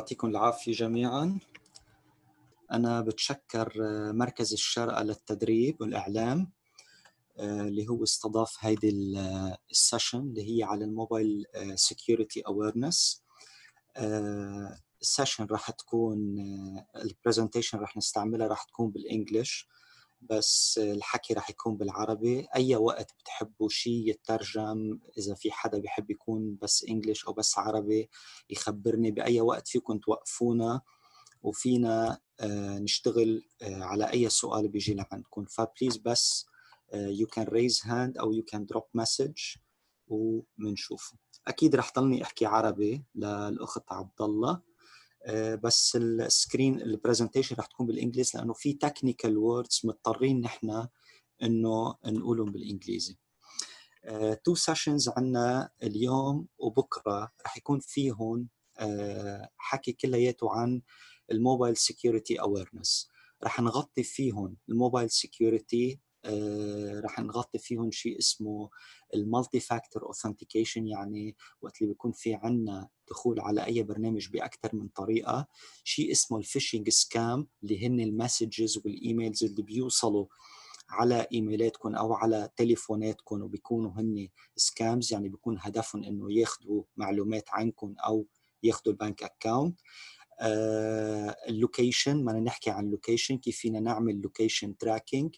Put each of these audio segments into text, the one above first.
يعطيكم العافية جميعا أنا بتشكر آه، مركز الشرق للتدريب والإعلام آه، اللي هو استضاف هيدي آه، السيشن اللي هي على الموبايل سيكيورتي اويرنس السيشن راح تكون البرزنتيشن راح نستعملها راح تكون بالانجلش بس الحكي رح يكون بالعربي اي وقت بتحبوا شيء يترجم اذا في حدا بيحب يكون بس انجلش او بس عربي يخبرني باي وقت فيكم توقفونا وفينا آه، نشتغل آه، على اي سؤال بيجي لعندكم فبليز بس يو كان ريز هاند او يو كان دروب مسج ومنشوفه اكيد رح ضلني احكي عربي للاخت عبد الله آه، بس السكرين البرزنتيشن رح تكون بالانجليزي لانه في تكنيكال ووردز مضطرين نحن انه نقولهم بالانجليزي تو آه، سيشنز عنا اليوم وبكره رح يكون فيهم آه، حكي كلياته عن الموبايل سكيورتي اويرنس رح نغطي فيهم الموبايل سكيورتي آه، رح نغطي فيهم شيء اسمه المالتي فاكتور اوثنتيكيشن يعني وقت اللي بيكون في عنا دخول على اي برنامج باكثر من طريقه شيء اسمه الفيشنج سكام اللي هن المسجز والايميلز اللي بيوصلوا على ايميلاتكم او على تليفوناتكم وبيكونوا هن سكامز يعني بيكون هدفهم انه ياخذوا معلومات عنكم او ياخذوا البنك اكاونت آه، اللوكيشن بدنا نحكي عن اللوكيشن كيف فينا نعمل لوكيشن تراكينج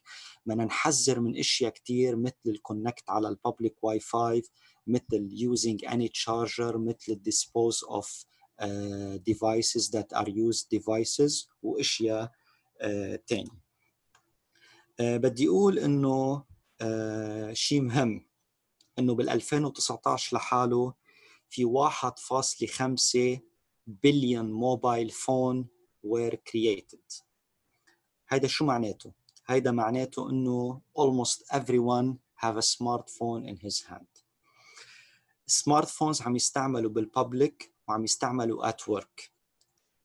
بدنا نحذر من اشياء كثير مثل الكونكت على الببليك واي فاي مثل using any charger مثل dispose of ديفايسز آه، devices that are used devices واشياء ثانيه تاني آه، بدي اقول انه شيء مهم انه بال 2019 لحاله في 1.5 billion mobile phone were created هيدا شو معناته؟ هيدا معناته انه almost everyone have a smartphone in his hand سمارت فونز عم يستعملوا بالببليك وعم يستعملوا ات ورك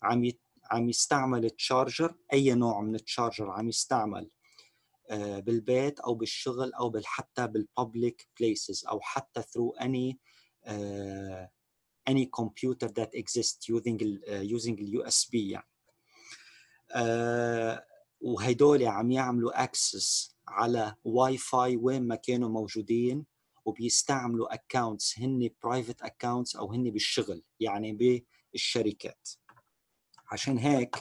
عم يت... عم يستعمل التشارجر اي نوع من التشارجر عم يستعمل آه، بالبيت او بالشغل او حتى بالببليك بليسز او حتى ثرو اني آه، any computer that exists using uh, using اليو اس بي يعني uh, وهدول عم يعملوا اكسس على واي فاي وين ما كانوا موجودين وبيستعملوا اكونتس هن برايفت اكونتس او هن بالشغل يعني بالشركات عشان هيك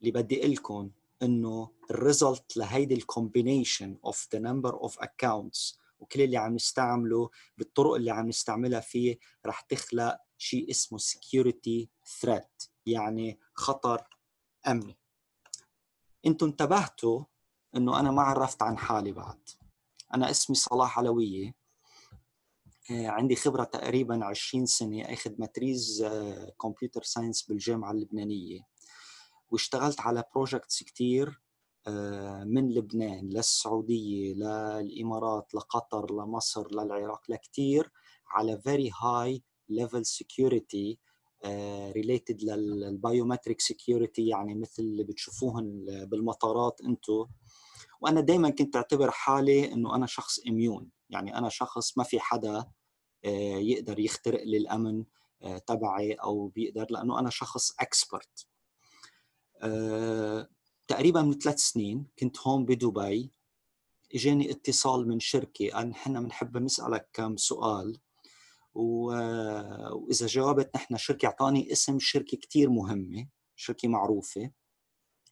اللي بدي اقول لكم انه الريزلت لهيدي الكومبينيشن اوف ذا نمبر اوف اكونتس وكل اللي عم نستعمله بالطرق اللي عم نستعملها فيه رح تخلق شيء اسمه security threat يعني خطر امني انتم انتبهتوا انه انا ما عرفت عن حالي بعد انا اسمي صلاح علويه آه، عندي خبره تقريبا 20 سنه اخذ ماتريز كمبيوتر ساينس بالجامعه اللبنانيه واشتغلت على بروجكتس كتير آه، من لبنان للسعودية للإمارات لقطر لمصر للعراق لكتير على very high level security ريليتد للبايومتريك سكيورتي يعني مثل اللي بتشوفوهن بالمطارات انتو وانا دائما كنت اعتبر حالي انه انا شخص اميون يعني انا شخص ما في حدا آه، يقدر يخترق لي الامن آه، تبعي او بيقدر لانه انا شخص اكسبرت تقريبا من ثلاث سنين كنت هون بدبي اجاني اتصال من شركه قال نحن بنحب نسالك كم سؤال و... واذا جاوبت نحن شركه اعطاني اسم شركه كثير مهمه شركه معروفه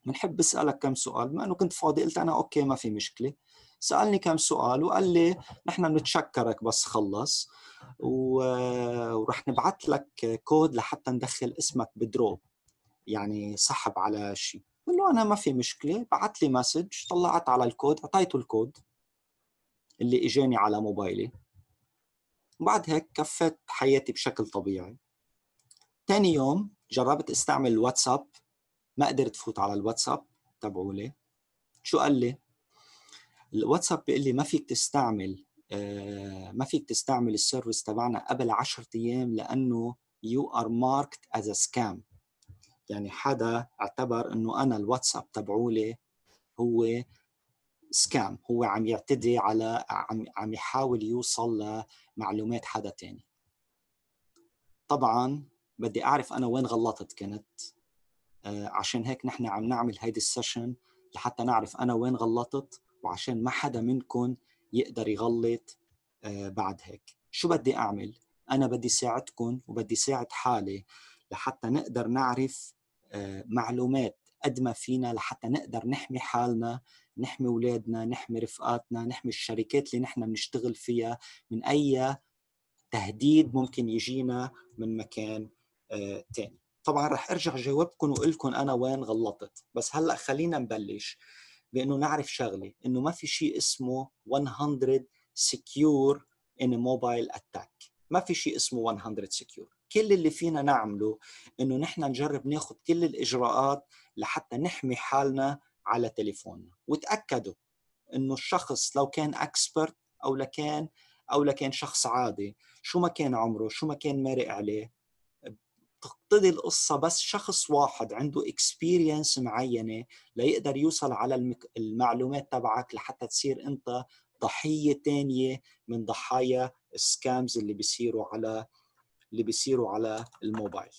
بنحب اسالك كم سؤال بما انه كنت فاضي قلت انا اوكي ما في مشكله سالني كم سؤال وقال لي نحن بنتشكرك بس خلص و... ورح نبعث لك كود لحتى ندخل اسمك بدروب يعني سحب على شيء قال له انا ما في مشكله بعت لي مسج طلعت على الكود اعطيته الكود اللي اجاني على موبايلي وبعد هيك كفت حياتي بشكل طبيعي تاني يوم جربت استعمل الواتساب ما قدرت فوت على الواتساب تبعولي شو قال لي الواتساب بيقول لي ما فيك تستعمل آه ما فيك تستعمل السيرفيس تبعنا قبل 10 ايام لانه يو ار ماركت از سكام يعني حدا اعتبر انه انا الواتساب تبعولي هو سكام هو عم يعتدي على عم عم يحاول يوصل لمعلومات حدا تاني طبعا بدي اعرف انا وين غلطت كنت آه، عشان هيك نحن عم نعمل هيدي السيشن لحتى نعرف انا وين غلطت وعشان ما حدا منكم يقدر يغلط آه، بعد هيك شو بدي اعمل انا بدي ساعدكم وبدي ساعد حالي لحتى نقدر نعرف آه، معلومات قد ما فينا لحتى نقدر نحمي حالنا نحمي اولادنا نحمي رفقاتنا نحمي الشركات اللي نحن بنشتغل فيها من اي تهديد ممكن يجينا من مكان آه، تاني طبعا رح ارجع جاوبكم واقول لكم انا وين غلطت بس هلا خلينا نبلش بانه نعرف شغله انه ما في شيء اسمه 100 secure in a mobile attack ما في شيء اسمه 100 secure كل اللي فينا نعمله انه نحن نجرب ناخذ كل الاجراءات لحتى نحمي حالنا على تليفوننا وتاكدوا انه الشخص لو كان اكسبرت او لكان او لكان شخص عادي شو ما كان عمره شو ما كان مارق عليه تقتضي القصة بس شخص واحد عنده اكسبيرينس معينة ليقدر يوصل على المك... المعلومات تبعك لحتى تصير انت ضحية تانية من ضحايا السكامز اللي بيصيروا على اللي بيصيروا على الموبايل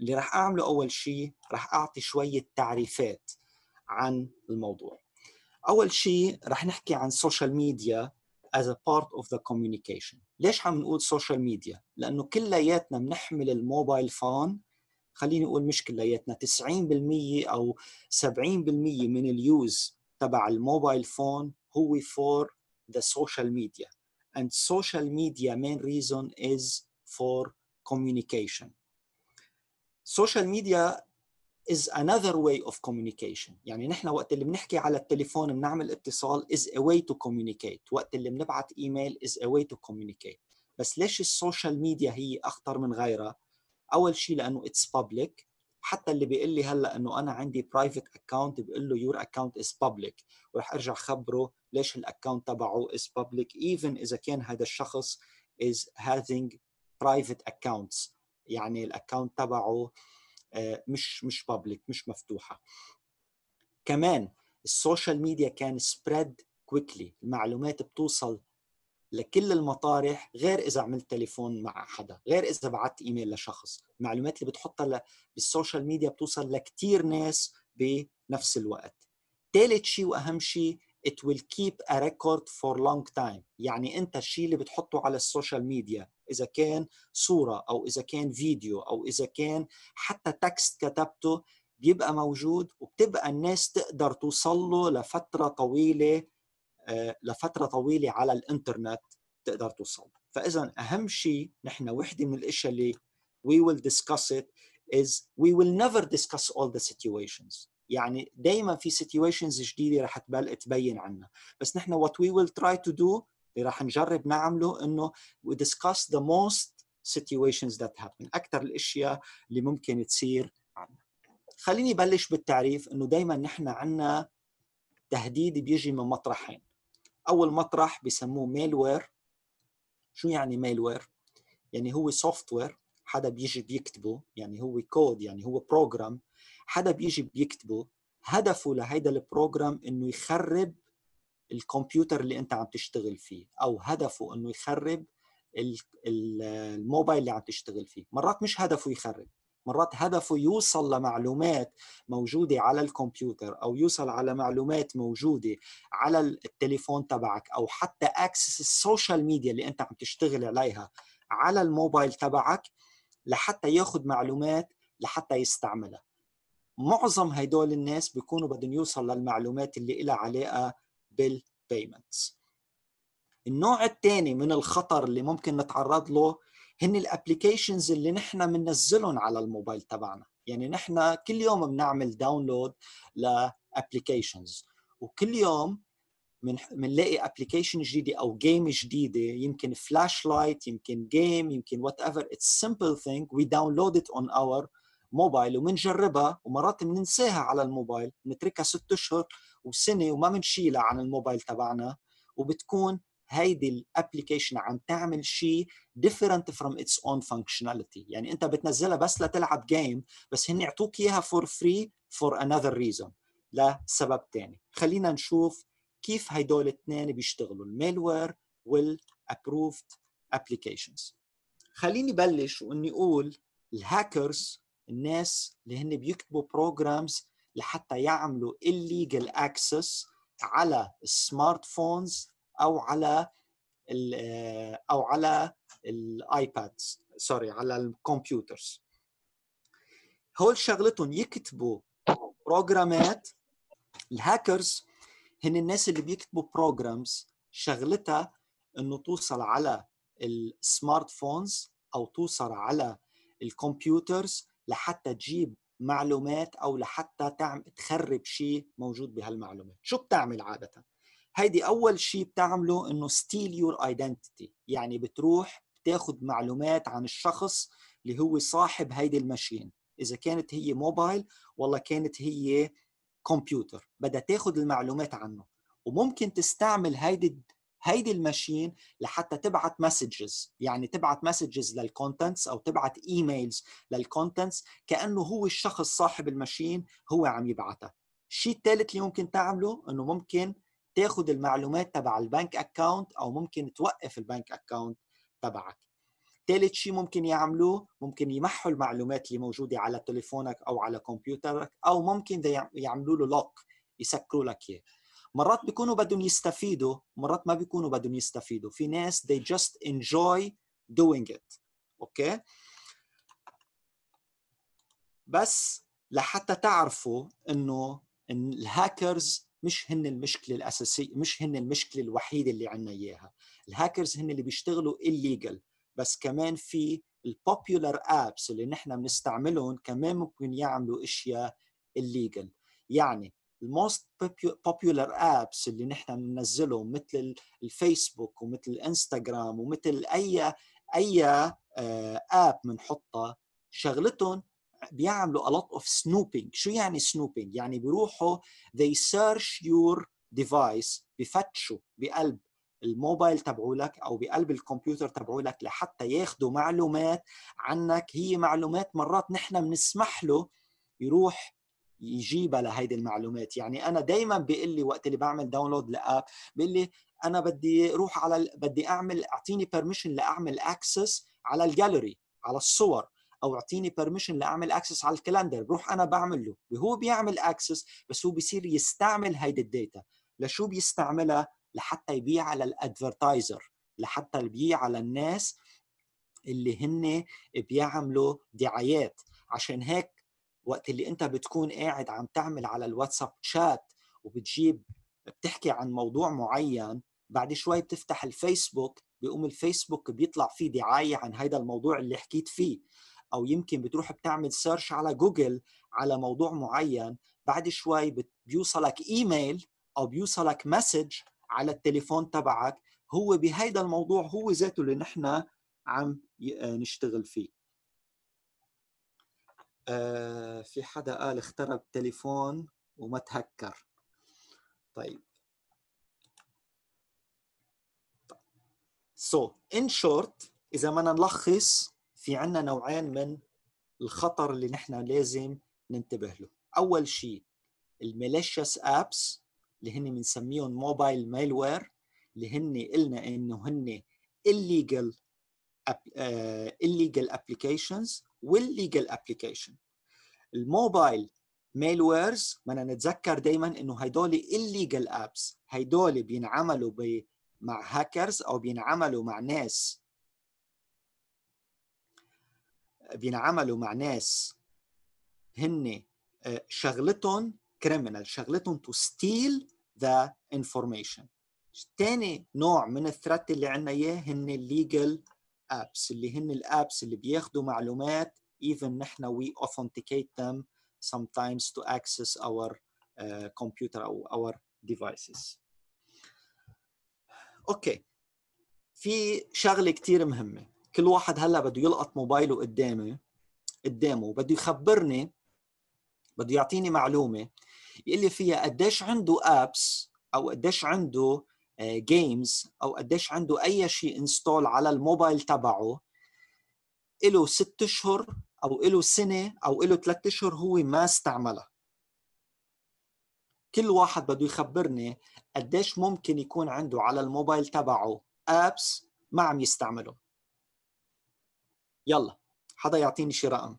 اللي راح اعمله اول شيء راح اعطي شويه تعريفات عن الموضوع اول شيء راح نحكي عن سوشيال ميديا as a part of the communication ليش عم نقول سوشيال ميديا لانه كلياتنا بنحمل الموبايل فون خليني اقول مش كلياتنا 90% او 70% من اليوز تبع الموبايل فون هو فور ذا سوشيال ميديا and social media main reason is for communication. Social media is another way of communication يعني نحن وقت اللي بنحكي على التليفون بنعمل اتصال is a way to communicate وقت اللي بنبعت ايميل is a way to communicate بس ليش السوشيال ميديا هي اخطر من غيرها اول شيء لانه it's public حتى اللي بيقول لي هلا انه انا عندي برايفت اكونت بقول له يور اكونت از بابليك ورح ارجع خبره ليش الاكونت تبعه از بابليك ايفن اذا كان هذا الشخص is having برايفت اكونتس يعني الاكونت تبعه آه، مش مش بابليك مش مفتوحه كمان السوشيال ميديا كان سبريد كويكلي المعلومات بتوصل لكل المطارح غير اذا عملت تليفون مع حدا غير اذا بعت ايميل لشخص المعلومات اللي بتحطها بالسوشيال ميديا بتوصل لكتير ناس بنفس الوقت ثالث شيء واهم شيء it will keep a record for long time يعني انت الشيء اللي بتحطه على السوشيال ميديا اذا كان صوره او اذا كان فيديو او اذا كان حتى تكست كتبته بيبقى موجود وبتبقى الناس تقدر توصل له لفتره طويله آه، لفتره طويله على الانترنت تقدر توصل فاذا اهم شيء نحن وحده من الاشياء اللي we will discuss it is we will never discuss all the situations يعني دائما في سيتويشنز جديده رح تبين عنا بس نحن وات وي ويل تراي تو دو اللي رح نجرب نعمله انه وي ديسكاس ذا موست سيتويشنز ذات هابن اكثر الاشياء اللي ممكن تصير عنا خليني بلش بالتعريف انه دائما نحن عنا تهديد بيجي من مطرحين اول مطرح بسموه ميلوير شو يعني ميلوير يعني هو سوفت وير حدا بيجي بيكتبه يعني هو كود يعني هو بروجرام حدا بيجي بيكتبه هدفه لهيدا البروجرام انه يخرب الكمبيوتر اللي انت عم تشتغل فيه او هدفه انه يخرب الموبايل اللي عم تشتغل فيه مرات مش هدفه يخرب مرات هدفه يوصل لمعلومات موجودة على الكمبيوتر أو يوصل على معلومات موجودة على التليفون تبعك أو حتى أكسس السوشيال ميديا اللي أنت عم تشتغل عليها على الموبايل تبعك لحتى ياخد معلومات لحتى يستعملها معظم هدول الناس بيكونوا بدهم يوصل للمعلومات اللي لها علاقه بالبيمنتس النوع الثاني من الخطر اللي ممكن نتعرض له هن الابلكيشنز اللي نحن بننزلهم على الموبايل تبعنا يعني نحن كل يوم بنعمل داونلود لابلكيشنز وكل يوم بنلاقي ابلكيشن جديده او جيم جديده يمكن فلاش لايت يمكن جيم يمكن وات ايفر اتس سمبل ثينج وي داونلود ات اون اور موبايل وبنجربها ومرات بننساها على الموبايل بنتركها ست اشهر وسنه وما بنشيلها عن الموبايل تبعنا وبتكون هيدي الابلكيشن عم تعمل شيء ديفرنت فروم اتس اون فانكشناليتي يعني انت بتنزلها بس لتلعب جيم بس هن يعطوك اياها فور فري فور انذر ريزون لسبب ثاني خلينا نشوف كيف هدول الاثنين بيشتغلوا الميلوير والابروفد ابلكيشنز خليني بلش واني اقول الهاكرز الناس اللي هن بيكتبوا بروجرامز لحتى يعملوا illegal access على السمارت فونز او على آه، او على الايبادز سوري على الكمبيوترز هول شغلتهم يكتبوا بروجرامات الهاكرز هن الناس اللي بيكتبوا بروجرامز شغلتها انه توصل على السمارت فونز او توصل على الكمبيوترز لحتى تجيب معلومات او لحتى تعم تخرب شيء موجود بهالمعلومات شو بتعمل عاده هيدي اول شيء بتعمله انه ستيل يور ايدنتيتي يعني بتروح بتاخذ معلومات عن الشخص اللي هو صاحب هيدي الماشين اذا كانت هي موبايل ولا كانت هي كمبيوتر بدها تاخذ المعلومات عنه وممكن تستعمل هيدي هيدي الماشين لحتى تبعت مسجز يعني تبعت مسجز للكونتنتس او تبعت ايميلز للكونتنتس كانه هو الشخص صاحب الماشين هو عم يبعتها الشيء الثالث اللي ممكن تعمله انه ممكن تاخذ المعلومات تبع البنك اكاونت او ممكن توقف البنك اكاونت تبعك ثالث شيء ممكن يعملوه ممكن يمحوا المعلومات اللي موجوده على تليفونك او على كمبيوترك او ممكن يعملوا له لوك يسكروا لك اياه مرات بيكونوا بدهم يستفيدوا مرات ما بيكونوا بدهم يستفيدوا في ناس they just enjoy doing it اوكي بس لحتى تعرفوا انه إن الهاكرز مش هن المشكله الاساسيه مش هن المشكله الوحيده اللي عندنا اياها الهاكرز هن اللي بيشتغلوا illegal بس كمان في البوبيولار ابس اللي نحن بنستعملهم كمان ممكن يعملوا اشياء illegal يعني الموست بوبيولار ابس اللي نحن بننزلهم مثل الفيسبوك ومثل الانستغرام ومثل اي اي اب آه، بنحطها شغلتهم بيعملوا a lot of snooping شو يعني snooping يعني بيروحوا they search your device بفتشوا بقلب الموبايل تبعولك او بقلب الكمبيوتر تبعولك لحتى ياخذوا معلومات عنك هي معلومات مرات نحن بنسمح له يروح يجيبها لهيدي المعلومات يعني انا دائما بيقول لي وقت اللي بعمل داونلود لاب بيقول لي انا بدي اروح على ال... بدي اعمل اعطيني بيرميشن لاعمل اكسس على الجاليري على الصور او اعطيني بيرميشن لاعمل اكسس على الكالندر بروح انا بعمل له هو بيعمل اكسس بس هو بيصير يستعمل هيدي الداتا لشو بيستعملها لحتى يبيع على الادفرتايزر لحتى يبيع على الناس اللي هن بيعملوا دعايات عشان هيك وقت اللي انت بتكون قاعد عم تعمل على الواتساب شات وبتجيب بتحكي عن موضوع معين بعد شوي بتفتح الفيسبوك بيقوم الفيسبوك بيطلع فيه دعايه عن هذا الموضوع اللي حكيت فيه او يمكن بتروح بتعمل سيرش على جوجل على موضوع معين بعد شوي بيوصلك ايميل او بيوصلك مسج على التليفون تبعك هو بهيدا الموضوع هو ذاته اللي نحن عم آه، نشتغل فيه آه، في حدا قال اخترب تليفون وما تهكر طيب سو ان شورت اذا بدنا نلخص في عندنا نوعين من الخطر اللي نحن لازم ننتبه له اول شيء الميليشيس ابس اللي هن بنسميهم موبايل مالوير اللي هن قلنا انه هن illegal آه، illegal applications والليجل ابلكيشن الموبايل ويرز بدنا نتذكر دايما انه هدول الليجل ابس هدول بينعملوا ب مع هاكرز او بينعملوا مع ناس بينعملوا مع ناس هن آه، شغلتهم كريمنال شغلتهم تو ستيل ذا انفورميشن تاني نوع من الثرات اللي عندنا اياه هن الليجل ابس اللي هن الابس اللي بياخذوا معلومات even نحن we authenticate them sometimes to access our uh, computer او our devices. اوكي في شغله كثير مهمه كل واحد هلا بده يلقط موبايله قدامه قدامه بده يخبرني بده يعطيني معلومه يقول لي فيها قديش عنده ابس او قديش عنده جيمز آه، او قديش عنده اي شيء انستول على الموبايل تبعه له ست اشهر او له سنه او له ثلاث اشهر هو ما استعملها كل واحد بده يخبرني قديش ممكن يكون عنده على الموبايل تبعه ابس ما عم يستعملهم يلا حدا يعطيني شي رقم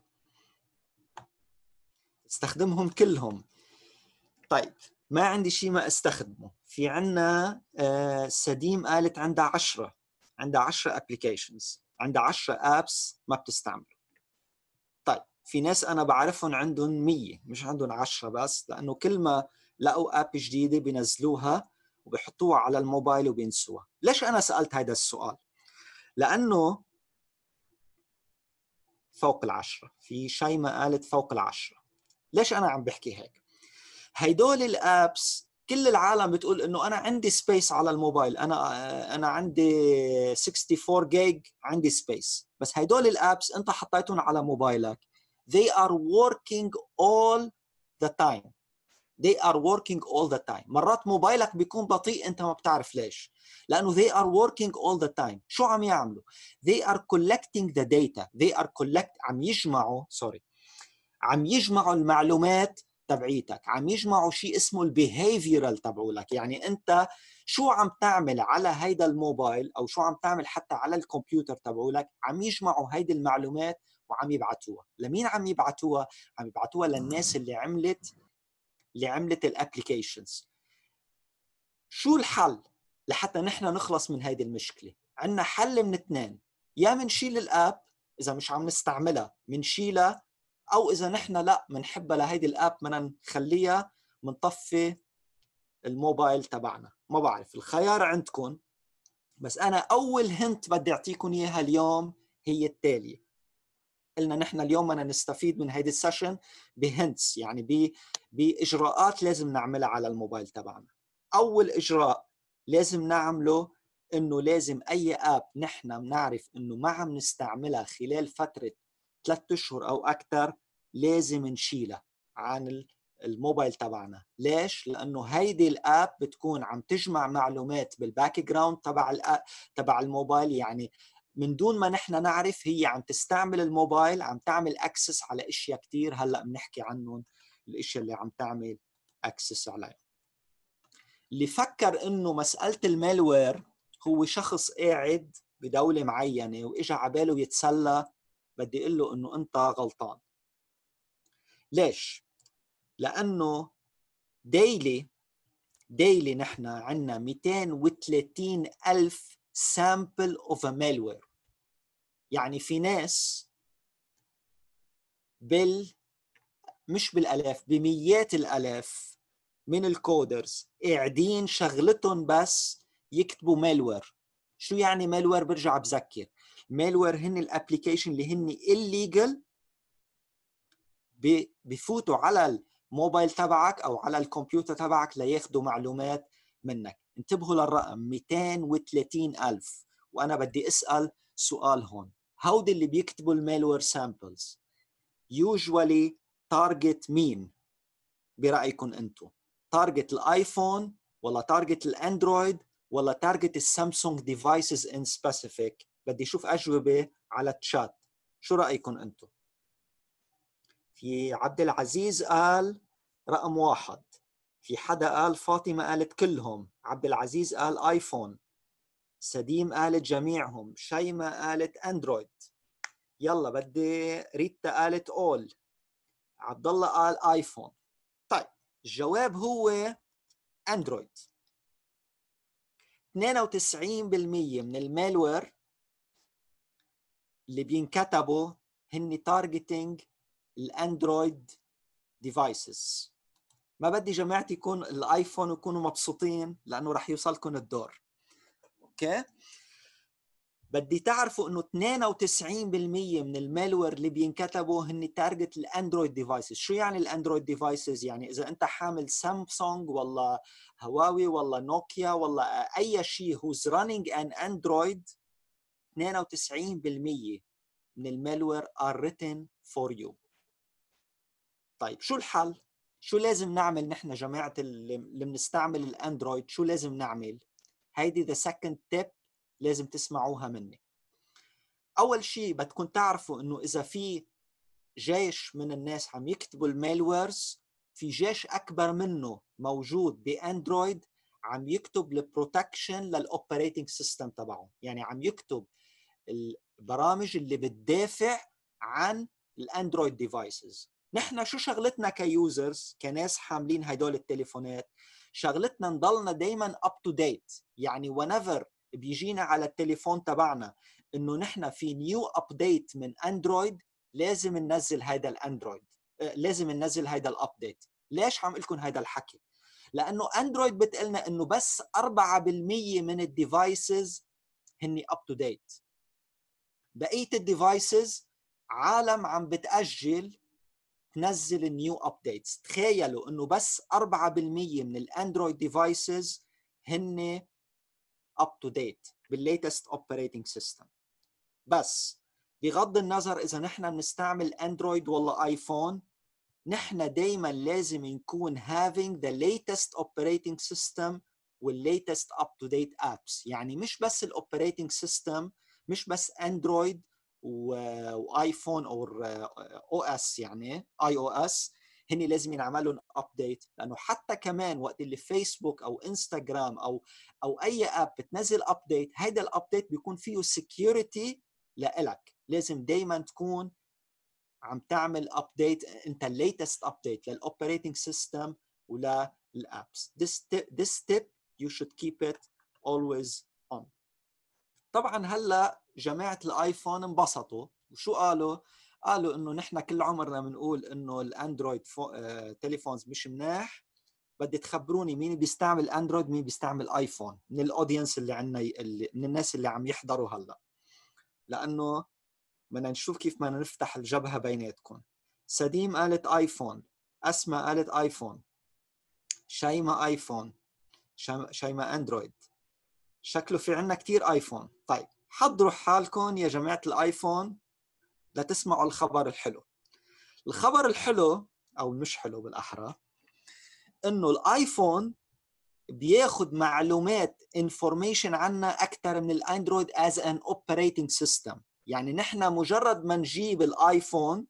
استخدمهم كلهم طيب ما عندي شيء ما استخدمه في عندنا آه، سديم قالت عندها 10 عندها 10 أبليكيشنز عندها 10 ابس ما بتستعمله طيب في ناس انا بعرفهم عندهم 100 مش عندهم 10 بس لانه كل ما لقوا اب جديده بينزلوها وبيحطوها على الموبايل وبينسوها ليش انا سالت هذا السؤال لانه فوق العشرة في ما قالت فوق العشرة ليش أنا عم بحكي هيك هيدول الأبس كل العالم بتقول انه انا عندي سبيس على الموبايل انا انا عندي 64 جيج عندي سبيس بس هدول الابس انت حطيتهم على موبايلك they are working all the time they are working all the time مرات موبايلك بيكون بطيء انت ما بتعرف ليش لانه they are working all the time شو عم يعملوا they are collecting the data they are collect عم يجمعوا سوري عم يجمعوا المعلومات تبعيتك عم يجمعوا شيء اسمه البيهيفيرال تبعولك يعني انت شو عم تعمل على هيدا الموبايل او شو عم تعمل حتى على الكمبيوتر تبعولك عم يجمعوا هيدي المعلومات وعم يبعتوها لمين عم يبعتوها عم يبعتوها للناس آه. اللي عملت اللي عملت الابلكيشنز شو الحل لحتى نحن نخلص من هيدي المشكله عندنا حل من اثنين يا منشيل الاب اذا مش عم نستعملها منشيلها او اذا نحن لا بنحبها لهيدي الاب بدنا نخليها بنطفي الموبايل تبعنا ما بعرف الخيار عندكم بس انا اول هنت بدي اعطيكم اياها اليوم هي التاليه قلنا نحن اليوم بدنا نستفيد من هيدي السيشن بهنتس يعني ب باجراءات لازم نعملها على الموبايل تبعنا اول اجراء لازم نعمله انه لازم اي اب نحن بنعرف انه ما عم نستعملها خلال فتره ثلاثة اشهر او اكثر لازم نشيلها عن الموبايل تبعنا ليش لانه هيدي الاب بتكون عم تجمع معلومات بالباك جراوند تبع تبع الموبايل يعني من دون ما نحن نعرف هي عم تستعمل الموبايل عم تعمل اكسس على اشياء كثير هلا بنحكي عنهم الاشياء اللي عم تعمل اكسس عليها اللي فكر انه مساله المالوير هو شخص قاعد بدوله معينه واجى على باله يتسلى بدي اقول له انه انت غلطان ليش لانه ديلي ديلي نحن عندنا 230 ألف سامبل اوف مالوير يعني في ناس بال مش بالالاف بمئات الالاف من الكودرز قاعدين شغلتهم بس يكتبوا مالوير شو يعني مالوير برجع بذكر مالوير هن الابلكيشن اللي هن الليجل بفوتوا على الموبايل تبعك او على الكمبيوتر تبعك لياخذوا معلومات منك انتبهوا للرقم 230 ألف وأنا بدي أسأل سؤال هون هودي اللي بيكتبوا المالوير سامبلز يوجوالي تارجت مين برأيكم أنتم تارجت الآيفون ولا تارجت الأندرويد ولا تارجت السامسونج ديفايسز ان سبيسيفيك بدي اشوف اجوبه على التشات شو رايكم انتم في عبد العزيز قال رقم واحد في حدا قال فاطمه قالت كلهم عبد العزيز قال ايفون سديم قالت جميعهم شيماء قالت اندرويد يلا بدي ريتا قالت اول عبد الله قال ايفون طيب الجواب هو اندرويد 92% من المالوير اللي بينكتبوا هن تارجتنج الاندرويد ديفايسز ما بدي جماعتي يكون الايفون يكونوا مبسوطين لانه رح يوصلكم الدور اوكي بدي تعرفوا انه 92% من المالوير اللي بينكتبوا هن تارجت الاندرويد ديفايسز، شو يعني الاندرويد ديفايسز؟ يعني اذا انت حامل سامسونج ولا هواوي ولا نوكيا ولا اي شيء هوز رانينج ان اندرويد 92% من المالوير are written for you طيب شو الحل؟ شو لازم نعمل نحن جماعة اللي بنستعمل الاندرويد شو لازم نعمل؟ هيدي ذا سكند تيب لازم تسمعوها مني اول شيء بدكم تعرفوا انه اذا في جيش من الناس عم يكتبوا المالويرز في جيش اكبر منه موجود باندرويد عم يكتب البروتكشن للاوبريتنج سيستم تبعه يعني عم يكتب البرامج اللي بتدافع عن الاندرويد ديفايسز نحن شو شغلتنا كيوزرز كناس حاملين هدول التليفونات شغلتنا نضلنا دايما اب تو ديت يعني whenever بيجينا على التليفون تبعنا انه نحن في نيو ابديت من اندرويد لازم ننزل هذا الاندرويد آه، لازم ننزل هذا الابديت ليش عم لكم هذا الحكي لانه اندرويد بتقلنا انه بس 4% من الديفايسز هن اب تو ديت بقيه الديفايسز عالم عم بتاجل تنزل النيو ابديتس تخيلوا انه بس 4% من الاندرويد ديفايسز هن اب تو ديت بالليتست اوبريتنج سيستم بس بغض النظر اذا نحن بنستعمل اندرويد ولا ايفون نحن دايما لازم نكون having the latest operating system والليتست up to date apps يعني مش بس الاوبريتنج سيستم مش بس اندرويد وايفون او او اس يعني اي او اس هن لازم ينعملوا ابديت لانه حتى كمان وقت اللي فيسبوك او انستغرام او او اي اب بتنزل ابديت هذا الابديت بيكون فيه سكيورتي لإلك لازم دائما تكون عم تعمل ابديت انت الليتست ابديت للاوبريتنج سيستم وللابس this this step you should keep it always on طبعا هلا جماعه الايفون انبسطوا وشو قالوا قالوا انه نحن كل عمرنا بنقول انه الاندرويد فو... آه... تليفونز مش مناح بدي تخبروني مين بيستعمل اندرويد مين بيستعمل ايفون من الاودينس اللي عندنا اللي... من الناس اللي عم يحضروا هلا لانه بدنا نشوف كيف بدنا نفتح الجبهه بيناتكم سديم قالت ايفون اسماء قالت ايفون شيماء ايفون شيماء اندرويد شكله في عنا كثير ايفون طيب حضروا حالكم يا جماعه الايفون لتسمعوا الخبر الحلو الخبر الحلو او مش حلو بالاحرى انه الايفون بياخذ معلومات انفورميشن عنا اكثر من الاندرويد از ان اوبريتنج سيستم يعني نحن مجرد ما نجيب الايفون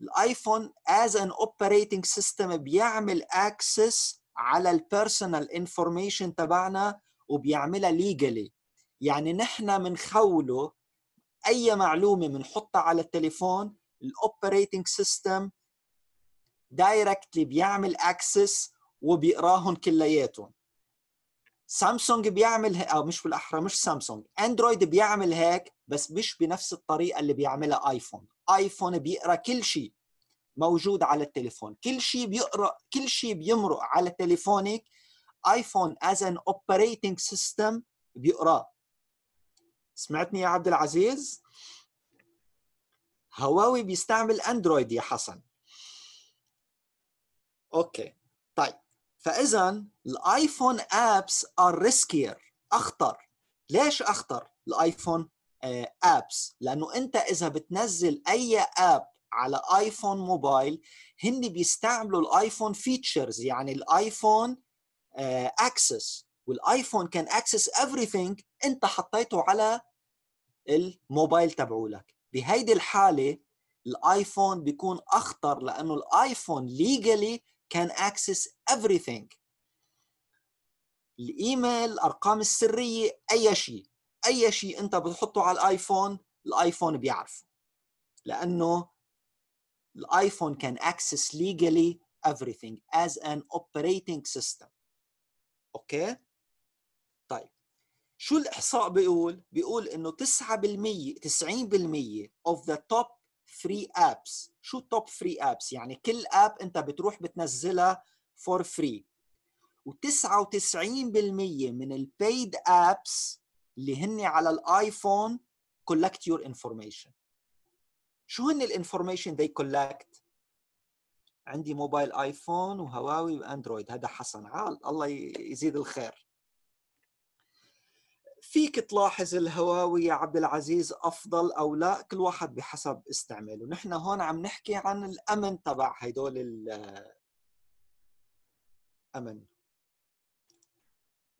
الايفون از ان اوبريتنج سيستم بيعمل اكسس على البيرسونال انفورميشن تبعنا وبيعملها ليجلي يعني نحن بنخوله اي معلومه بنحطها على التليفون الاوبريتنج سيستم دايركتلي بيعمل اكسس وبيقراهم كلياتهم سامسونج بيعمل او مش بالاحرى مش سامسونج اندرويد بيعمل هيك بس مش بنفس الطريقه اللي بيعملها ايفون ايفون بيقرا كل شيء موجود على التليفون كل شيء بيقرا كل شيء بيمرق على تليفونك ايفون از ان اوبريتنج سيستم بيقراه سمعتني يا عبد العزيز هواوي بيستعمل اندرويد يا حسن اوكي طيب فاذا الايفون ابس ار ريسكير اخطر ليش اخطر الايفون آه، ابس لانه انت اذا بتنزل اي اب على ايفون موبايل هن بيستعملوا الايفون فيتشرز يعني الايفون اكسس آه، والايفون كان اكسس everything انت حطيته على الموبايل تبعولك بهيدي الحاله الايفون بيكون اخطر لانه الايفون ليجلي can access everything الايميل الارقام السريه اي شيء اي شيء انت بتحطه على الايفون الايفون بيعرفه لانه الايفون can access legally everything as an operating system اوكي طيب شو الاحصاء بيقول بيقول انه 9% 90% of the top فري ابس شو توب فري ابس يعني كل اب انت بتروح بتنزلها فور فري و99% من البيد ابس اللي هن على الايفون كولكت يور انفورميشن شو هن الانفورميشن ذي كولكت عندي موبايل ايفون وهواوي واندرويد هذا حسن عال الله يزيد الخير فيك تلاحظ الهواوي يا عبد العزيز افضل او لا كل واحد بحسب استعماله نحن هون عم نحكي عن الامن تبع هدول الامن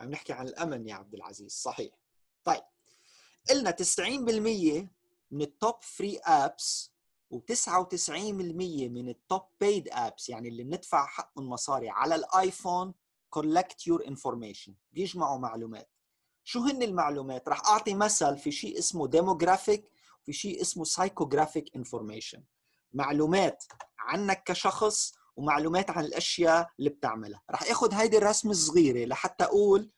عم نحكي عن الامن يا عبد العزيز صحيح طيب قلنا 90% من التوب فري ابس و99% من التوب بيد ابس يعني اللي بندفع حق من مصاري على الايفون كولكت يور انفورميشن بيجمعوا معلومات شو هن المعلومات رح اعطي مثل في شيء اسمه ديموغرافيك في شيء اسمه سايكوغرافيك انفورميشن معلومات عنك كشخص ومعلومات عن الاشياء اللي بتعملها رح اخذ هيدي الرسمه الصغيره لحتى اقول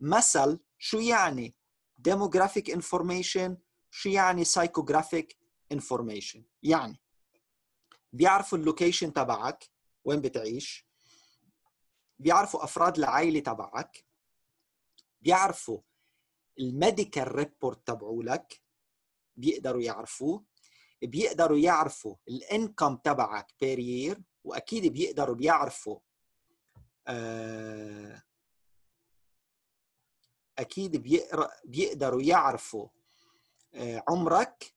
مثل شو يعني ديموغرافيك انفورميشن شو يعني سايكوغرافيك انفورميشن يعني بيعرفوا اللوكيشن تبعك وين بتعيش بيعرفوا افراد العائله تبعك بيعرفوا الميديكال ريبورت تبعولك بيقدروا يعرفوه بيقدروا يعرفوا الانكم تبعك بير يير واكيد بيقدروا بيعرفوا آه، اكيد بيقدروا يعرفوا آه، عمرك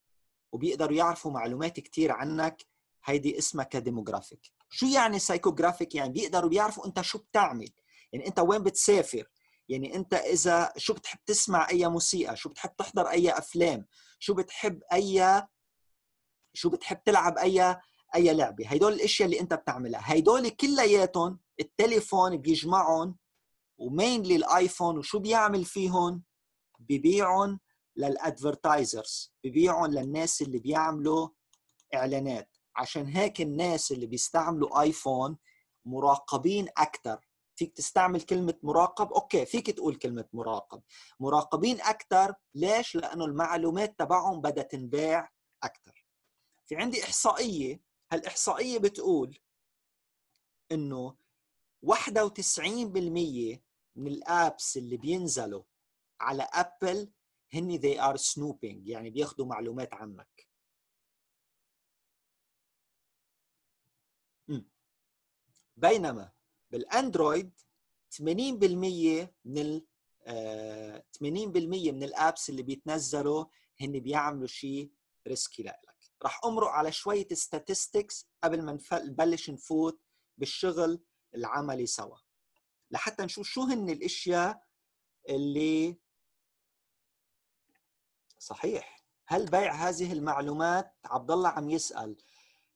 وبيقدروا يعرفوا معلومات كثير عنك هيدي اسمها كديموغرافيك شو يعني سايكوغرافيك يعني بيقدروا بيعرفوا انت شو بتعمل يعني انت وين بتسافر يعني انت اذا شو بتحب تسمع اي موسيقى شو بتحب تحضر اي افلام شو بتحب اي شو بتحب تلعب اي اي لعبه هدول الاشياء اللي انت بتعملها هدول كلياتهم التليفون بيجمعهم ومينلي الايفون وشو بيعمل فيهم ببيعهم للادفرتايزرز ببيعهم للناس اللي بيعملوا اعلانات عشان هيك الناس اللي بيستعملوا ايفون مراقبين اكثر فيك تستعمل كلمة مراقب أوكي فيك تقول كلمة مراقب مراقبين أكثر ليش؟ لأنه المعلومات تبعهم بدها تنباع أكثر في عندي إحصائية هالإحصائية بتقول إنه 91% من الابس اللي بينزلوا على ابل هن they are snooping يعني بياخذوا معلومات عنك بينما بالاندرويد 80% من ال 80% آه، من الابس اللي بيتنزلوا هن بيعملوا شيء ريسكي لك رح امرق على شويه ستاتستكس قبل ما نبلش نفوت بالشغل العملي سوا لحتى نشوف شو هن الاشياء اللي صحيح هل بيع هذه المعلومات عبد الله عم يسال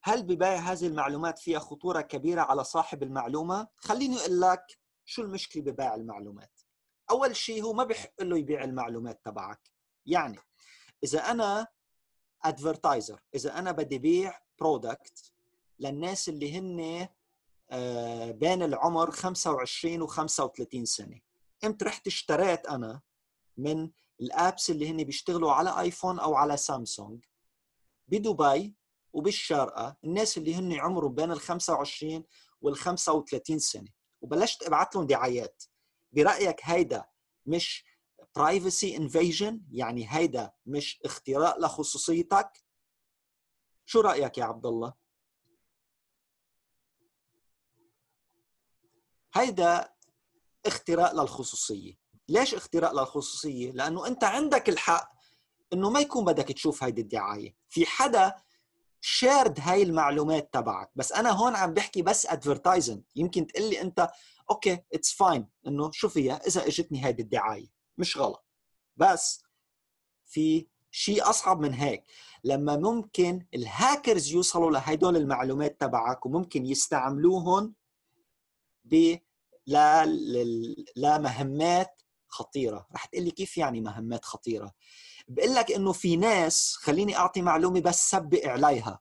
هل ببيع هذه المعلومات فيها خطورة كبيرة على صاحب المعلومة؟ خليني أقول لك شو المشكلة ببيع المعلومات أول شيء هو ما بحق له يبيع المعلومات تبعك يعني إذا أنا ادفرتايزر إذا أنا بدي بيع برودكت للناس اللي هن آه، بين العمر 25 و 35 سنة إمت رحت اشتريت أنا من الابس اللي هن بيشتغلوا على ايفون او على سامسونج بدبي وبالشارقه الناس اللي هن عمره بين ال 25 وال 35 سنه وبلشت ابعث لهم دعايات برايك هيدا مش برايفسي انفيجن يعني هيدا مش اختراق لخصوصيتك شو رايك يا عبد الله هيدا اختراق للخصوصيه ليش اختراق للخصوصيه لانه انت عندك الحق انه ما يكون بدك تشوف هيدي الدعايه في حدا شيرد هاي المعلومات تبعك بس انا هون عم بحكي بس ادفرتايزنج يمكن تقول لي انت اوكي اتس فاين انه شو فيها اذا اجتني هيدي الدعايه مش غلط بس في شيء اصعب من هيك لما ممكن الهاكرز يوصلوا لهدول المعلومات تبعك وممكن يستعملوهم ب لمهمات خطيره رح تقول لي كيف يعني مهمات خطيره بقول لك انه في ناس خليني اعطي معلومه بس سبق عليها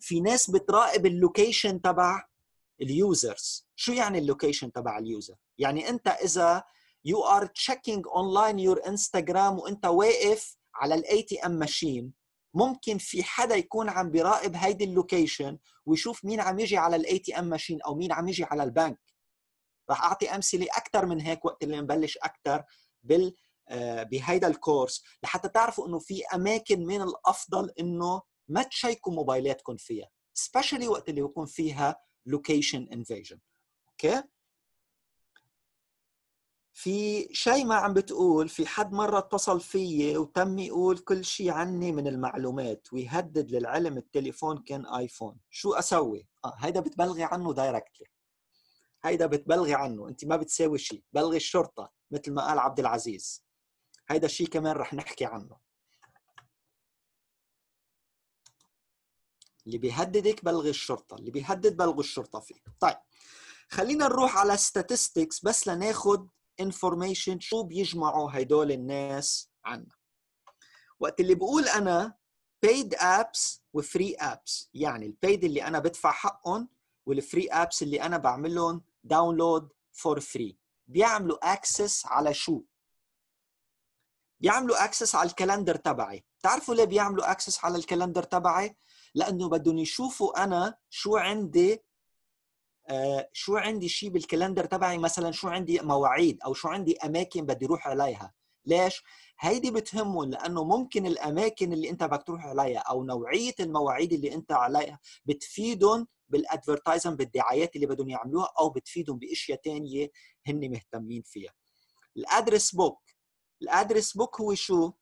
في ناس بتراقب اللوكيشن تبع اليوزرز شو يعني اللوكيشن تبع اليوزر يعني انت اذا يو ار تشيكينج اونلاين يور انستغرام وانت واقف على الاي تي ام ماشين ممكن في حدا يكون عم بيراقب هيدي اللوكيشن ويشوف مين عم يجي على الاي تي ام ماشين او مين عم يجي على البنك رح اعطي امثله اكثر من هيك وقت اللي نبلش اكثر بال آه، بهيدا الكورس لحتى تعرفوا انه في اماكن من الافضل انه ما تشيكوا موبايلاتكم فيها سبيشلي وقت اللي يكون فيها لوكيشن انفيجن اوكي في شيء ما عم بتقول في حد مرة اتصل فيي وتم يقول كل شيء عني من المعلومات ويهدد للعلم التليفون كان ايفون شو اسوي آه هيدا بتبلغي عنه دايركتلي هيدا بتبلغي عنه انت ما بتساوي شيء بلغي الشرطة مثل ما قال عبد العزيز هيدا الشيء كمان رح نحكي عنه اللي بيهددك بلغي الشرطة اللي بيهدد بلغوا الشرطة فيه طيب خلينا نروح على statistics بس لناخد information شو بيجمعوا هدول الناس عنا وقت اللي بقول أنا paid apps و free apps يعني paid اللي أنا بدفع حقهم free apps اللي أنا بعمل لهم for free بيعملوا access على شو يعملوا اكسس على الكالندر تبعي بتعرفوا ليه بيعملوا اكسس على الكالندر تبعي لانه بدهم يشوفوا انا شو عندي آه شو عندي شيء بالكالندر تبعي مثلا شو عندي مواعيد او شو عندي اماكن بدي اروح عليها ليش هيدي بتهمهم لانه ممكن الاماكن اللي انت بدك تروح عليها او نوعيه المواعيد اللي انت عليها بتفيدهم بالادفرتايزنج بالدعايات اللي بدهم يعملوها او بتفيدهم باشياء ثانيه هن مهتمين فيها الادرس بوك الادرس بوك هو شو؟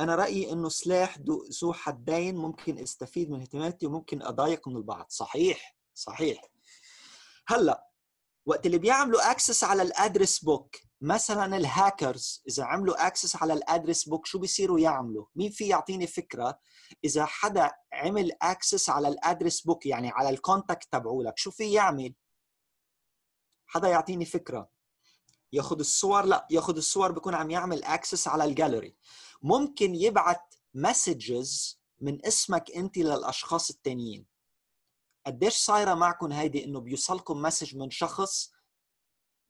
انا رايي انه سلاح ذو حدين ممكن استفيد من اهتماماتي وممكن اضايق من البعض صحيح صحيح هلا وقت اللي بيعملوا اكسس على الادرس بوك مثلا الهاكرز اذا عملوا اكسس على الادرس بوك شو بيصيروا يعملوا مين في يعطيني فكره اذا حدا عمل اكسس على الادرس بوك يعني على الكونتاكت تبعولك شو في يعمل حدا يعطيني فكره ياخد الصور لا ياخد الصور بيكون عم يعمل اكسس على الجاليري ممكن يبعت مسجز من اسمك انت للاشخاص التانيين قديش صايره معكم هيدي انه بيوصلكم مسج من شخص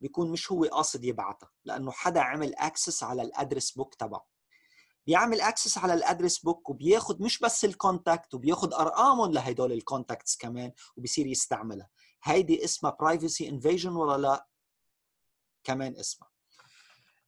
بيكون مش هو قاصد يبعتها لانه حدا عمل اكسس على الادرس بوك تبعه بيعمل اكسس على الادرس بوك وبياخد مش بس الكونتاكت وبياخد ارقامهم لهدول الكونتاكتس كمان وبصير يستعملها هيدي اسمها برايفسي انفيجن ولا لا كمان اسمها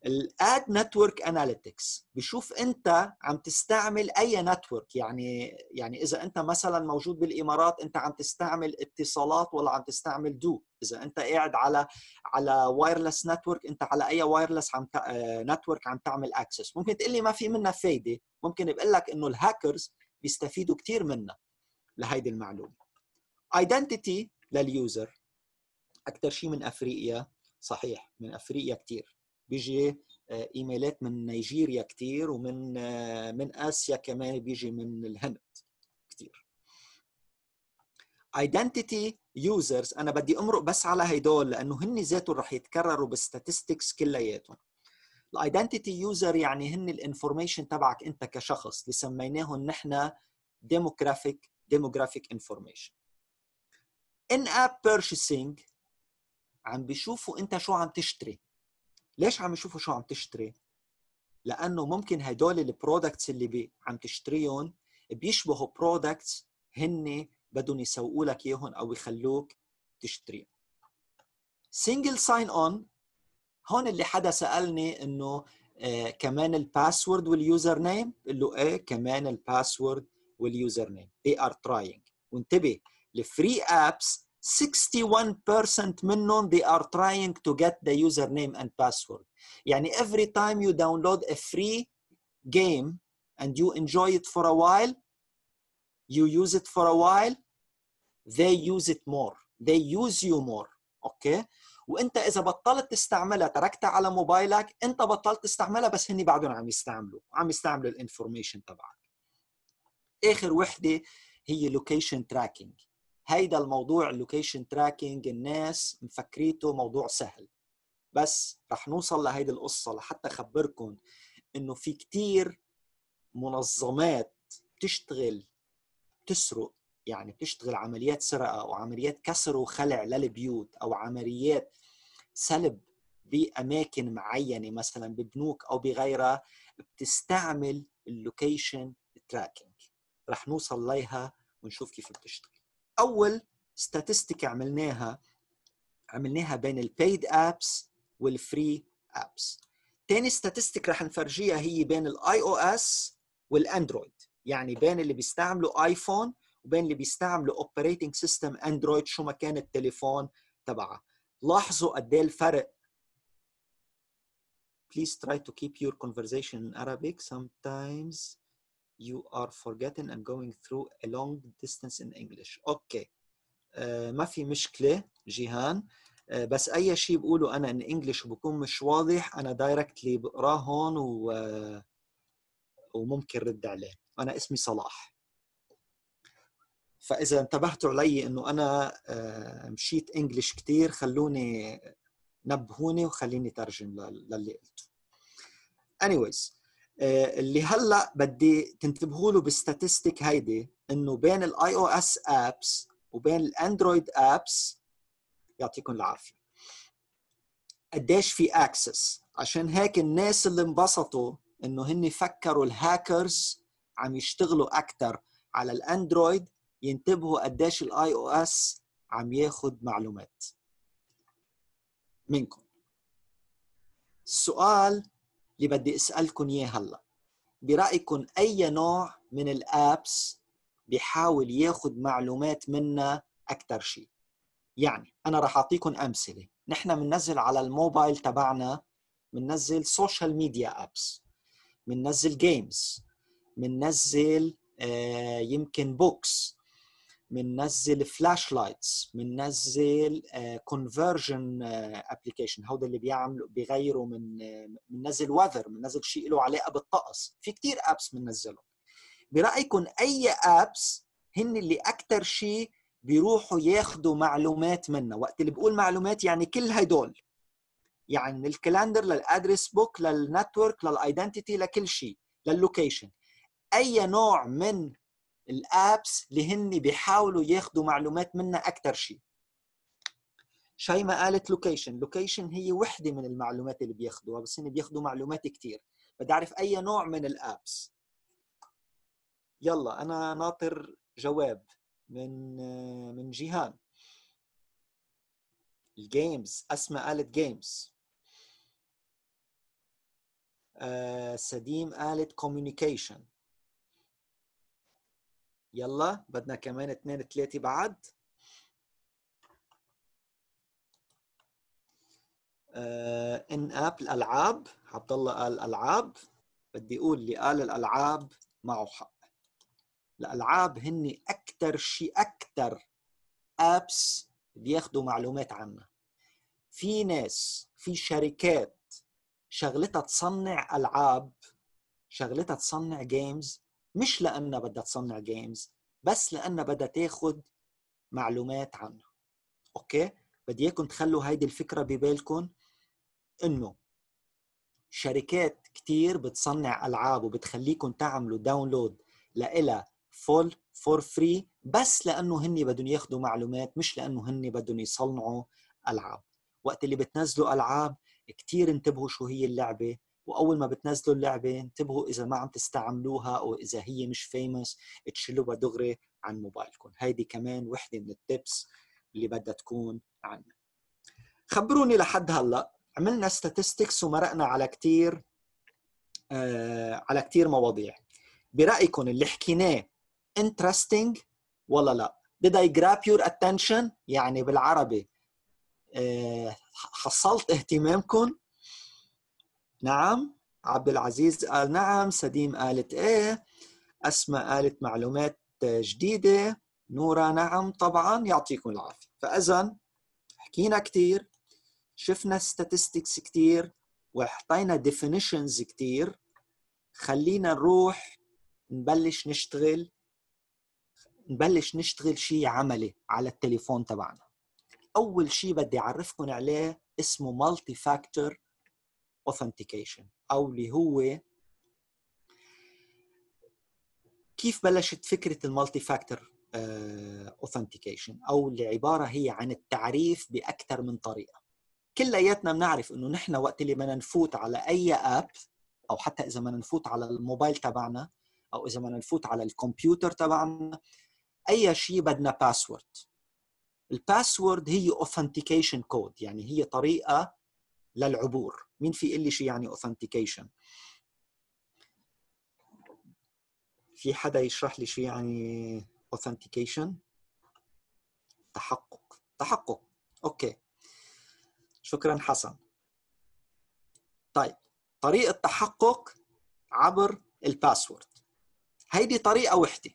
الاد نتورك اناليتكس بشوف انت عم تستعمل اي نتورك يعني يعني اذا انت مثلا موجود بالامارات انت عم تستعمل اتصالات ولا عم تستعمل دو اذا انت قاعد على على وايرلس نتورك انت على اي وايرلس عم نتورك آه، عم تعمل اكسس ممكن تقول لي ما في منها فايده ممكن بقول لك انه الهاكرز بيستفيدوا كثير منها لهيدي المعلومه ايدنتيتي لليوزر اكثر شيء من افريقيا صحيح من افريقيا كتير بيجي آه، ايميلات من نيجيريا كتير ومن آه، من اسيا كمان بيجي من الهند كتير ايدنتيتي يوزرز انا بدي امرق بس على هيدول لانه هن ذاتهم رح يتكرروا بالستاتستكس كلياتهم الايدنتيتي يوزر يعني هن الانفورميشن تبعك انت كشخص اللي سميناهم نحن ديموغرافيك ديموغرافيك انفورميشن ان اب بيرشيسينج عم بيشوفوا انت شو عم تشتري ليش عم يشوفوا شو عم تشتري لانه ممكن هدول البرودكتس اللي بي عم تشتريهم بيشبهوا برودكتس هن بدهم يسوقوا لك اياهم او يخلوك تشتري سنجل ساين اون هون اللي حدا سالني انه آه كمان الباسورد واليوزر نيم بقول له ايه كمان الباسورد واليوزر نيم they are trying وانتبه الفري ابس 61% منهم they are trying to get the username and password يعني every time you download a free game and you enjoy it for a while you use it for a while they use it more they use you more Okay. وانت اذا بطلت تستعملها تركتها على موبايلك انت بطلت تستعملها بس هني بعدهم عم يستعملوا عم يستعملوا الانفورميشن تبعك اخر وحده هي لوكيشن تراكينج هيدا الموضوع اللوكيشن تراكنج الناس مفكريته موضوع سهل بس رح نوصل لهيدي القصة لحتى أخبركم إنه في كتير منظمات بتشتغل بتسرق يعني بتشتغل عمليات سرقة وعمليات كسر وخلع للبيوت أو عمليات سلب بأماكن معينة مثلا ببنوك أو بغيرها بتستعمل اللوكيشن تراكنج رح نوصل ليها ونشوف كيف بتشتغل اول ستاتستيك عملناها عملناها بين البيد ابس والفري ابس تاني ستاتستيك رح نفرجيها هي بين الاي او اس والاندرويد يعني بين اللي بيستعملوا ايفون وبين اللي بيستعملوا اوبريتنج سيستم اندرويد شو ما كان التليفون تبعها لاحظوا قد ايه الفرق please try to keep your conversation in Arabic sometimes you are forgetting and going through a long distance in English Okay. آه، ما في مشكله جيهان آه، بس اي شيء بقوله انا ان انجلش بكون مش واضح انا دايركتلي بقراه هون آه، وممكن رد عليه انا اسمي صلاح فاذا انتبهتوا علي انه انا مشيت انجلش كتير خلوني نبهوني وخليني ترجم للي قلته anyways آه، اللي هلا بدي تنتبهوا له بالستاتستيك هيدي انه بين الاي او اس ابس وبين الاندرويد ابس يعطيكم العافيه قديش في اكسس عشان هيك الناس اللي انبسطوا انه هن فكروا الهاكرز عم يشتغلوا اكثر على الاندرويد ينتبهوا قديش الاي او اس عم ياخذ معلومات منكم السؤال اللي بدي اسالكم اياه هلا برايكم اي نوع من الابس بحاول ياخذ معلومات منا اكثر شيء يعني انا رح اعطيكم امثله نحن بننزل على الموبايل تبعنا بننزل سوشيال ميديا ابس بننزل جيمز بننزل آه يمكن بوكس بننزل فلاش لايتس بننزل كونفرجن ابلكيشن هودا اللي بيعملوا بيغيروا من بننزل آه، وذر بننزل شيء له علاقه بالطقس في كثير ابس بننزلهم برايكم اي ابس هن اللي اكثر شيء بيروحوا ياخذوا معلومات منا وقت اللي بقول معلومات يعني كل هدول يعني من الكالندر للادرس بوك للنتورك للايدنتيتي لكل شيء للوكيشن اي نوع من الابس اللي هن بيحاولوا ياخذوا معلومات منا اكثر شيء شيما قالت لوكيشن لوكيشن هي وحده من المعلومات اللي بياخذوها بس هن بياخذوا معلومات كثير بدي اعرف اي نوع من الابس يلا انا ناطر جواب من من جيهان الجيمز اسماء قالت جيمز آه، سديم قالت كوميونيكيشن يلا بدنا كمان اثنين ثلاثة بعد آه، ان اب الالعاب عبد الله قال العاب بدي اقول اللي قال الالعاب معه حق الالعاب هن اكثر شيء اكثر ابس بياخذوا معلومات عنا في ناس في شركات شغلتها تصنع العاب شغلتها تصنع جيمز مش لأنها بدها تصنع جيمز بس لأنها بدها تاخذ معلومات عنها أوكي بدي إياكم تخلوا هيدي الفكرة ببالكم إنه شركات كتير بتصنع ألعاب وبتخليكم تعملوا داونلود لإلها فول فور فري بس لأنه هن بدهم ياخذوا معلومات مش لأنه هن بدهم يصنعوا ألعاب وقت اللي بتنزلوا ألعاب كتير انتبهوا شو هي اللعبة واول ما بتنزلوا اللعبه انتبهوا اذا ما عم تستعملوها او اذا هي مش فيمس تشلوها دغري عن موبايلكم هيدي كمان وحده من التبس اللي بدها تكون عنا خبروني لحد هلا عملنا statistics ومرقنا على كتير آه على كتير مواضيع برايكم اللي حكيناه interesting ولا لا did I grab your attention يعني بالعربي آه حصلت اهتمامكم نعم عبد العزيز قال نعم سديم قالت ايه أسماء قالت معلومات جديدة نورا نعم طبعا يعطيكم العافية فإذا حكينا كتير شفنا statistics كتير وحطينا definitions كتير خلينا نروح نبلش نشتغل نبلش نشتغل شيء عملي على التليفون تبعنا أول شيء بدي أعرفكم عليه اسمه مالتي فاكتور authentication او اللي هو كيف بلشت فكره المالتي فاكتور اوثنتيكيشن او اللي عباره هي عن التعريف باكثر من طريقه كلياتنا بنعرف انه نحن وقت اللي بدنا نفوت على اي اب او حتى اذا بدنا نفوت على الموبايل تبعنا او اذا بدنا نفوت على الكمبيوتر تبعنا اي شيء بدنا باسورد الباسورد هي اوثنتيكيشن كود يعني هي طريقه للعبور مين في اللي لي شو يعني authentication في حدا يشرح لي شو يعني authentication تحقق تحقق اوكي شكرا حسن طيب طريقه تحقق عبر الباسورد هيدي طريقه وحده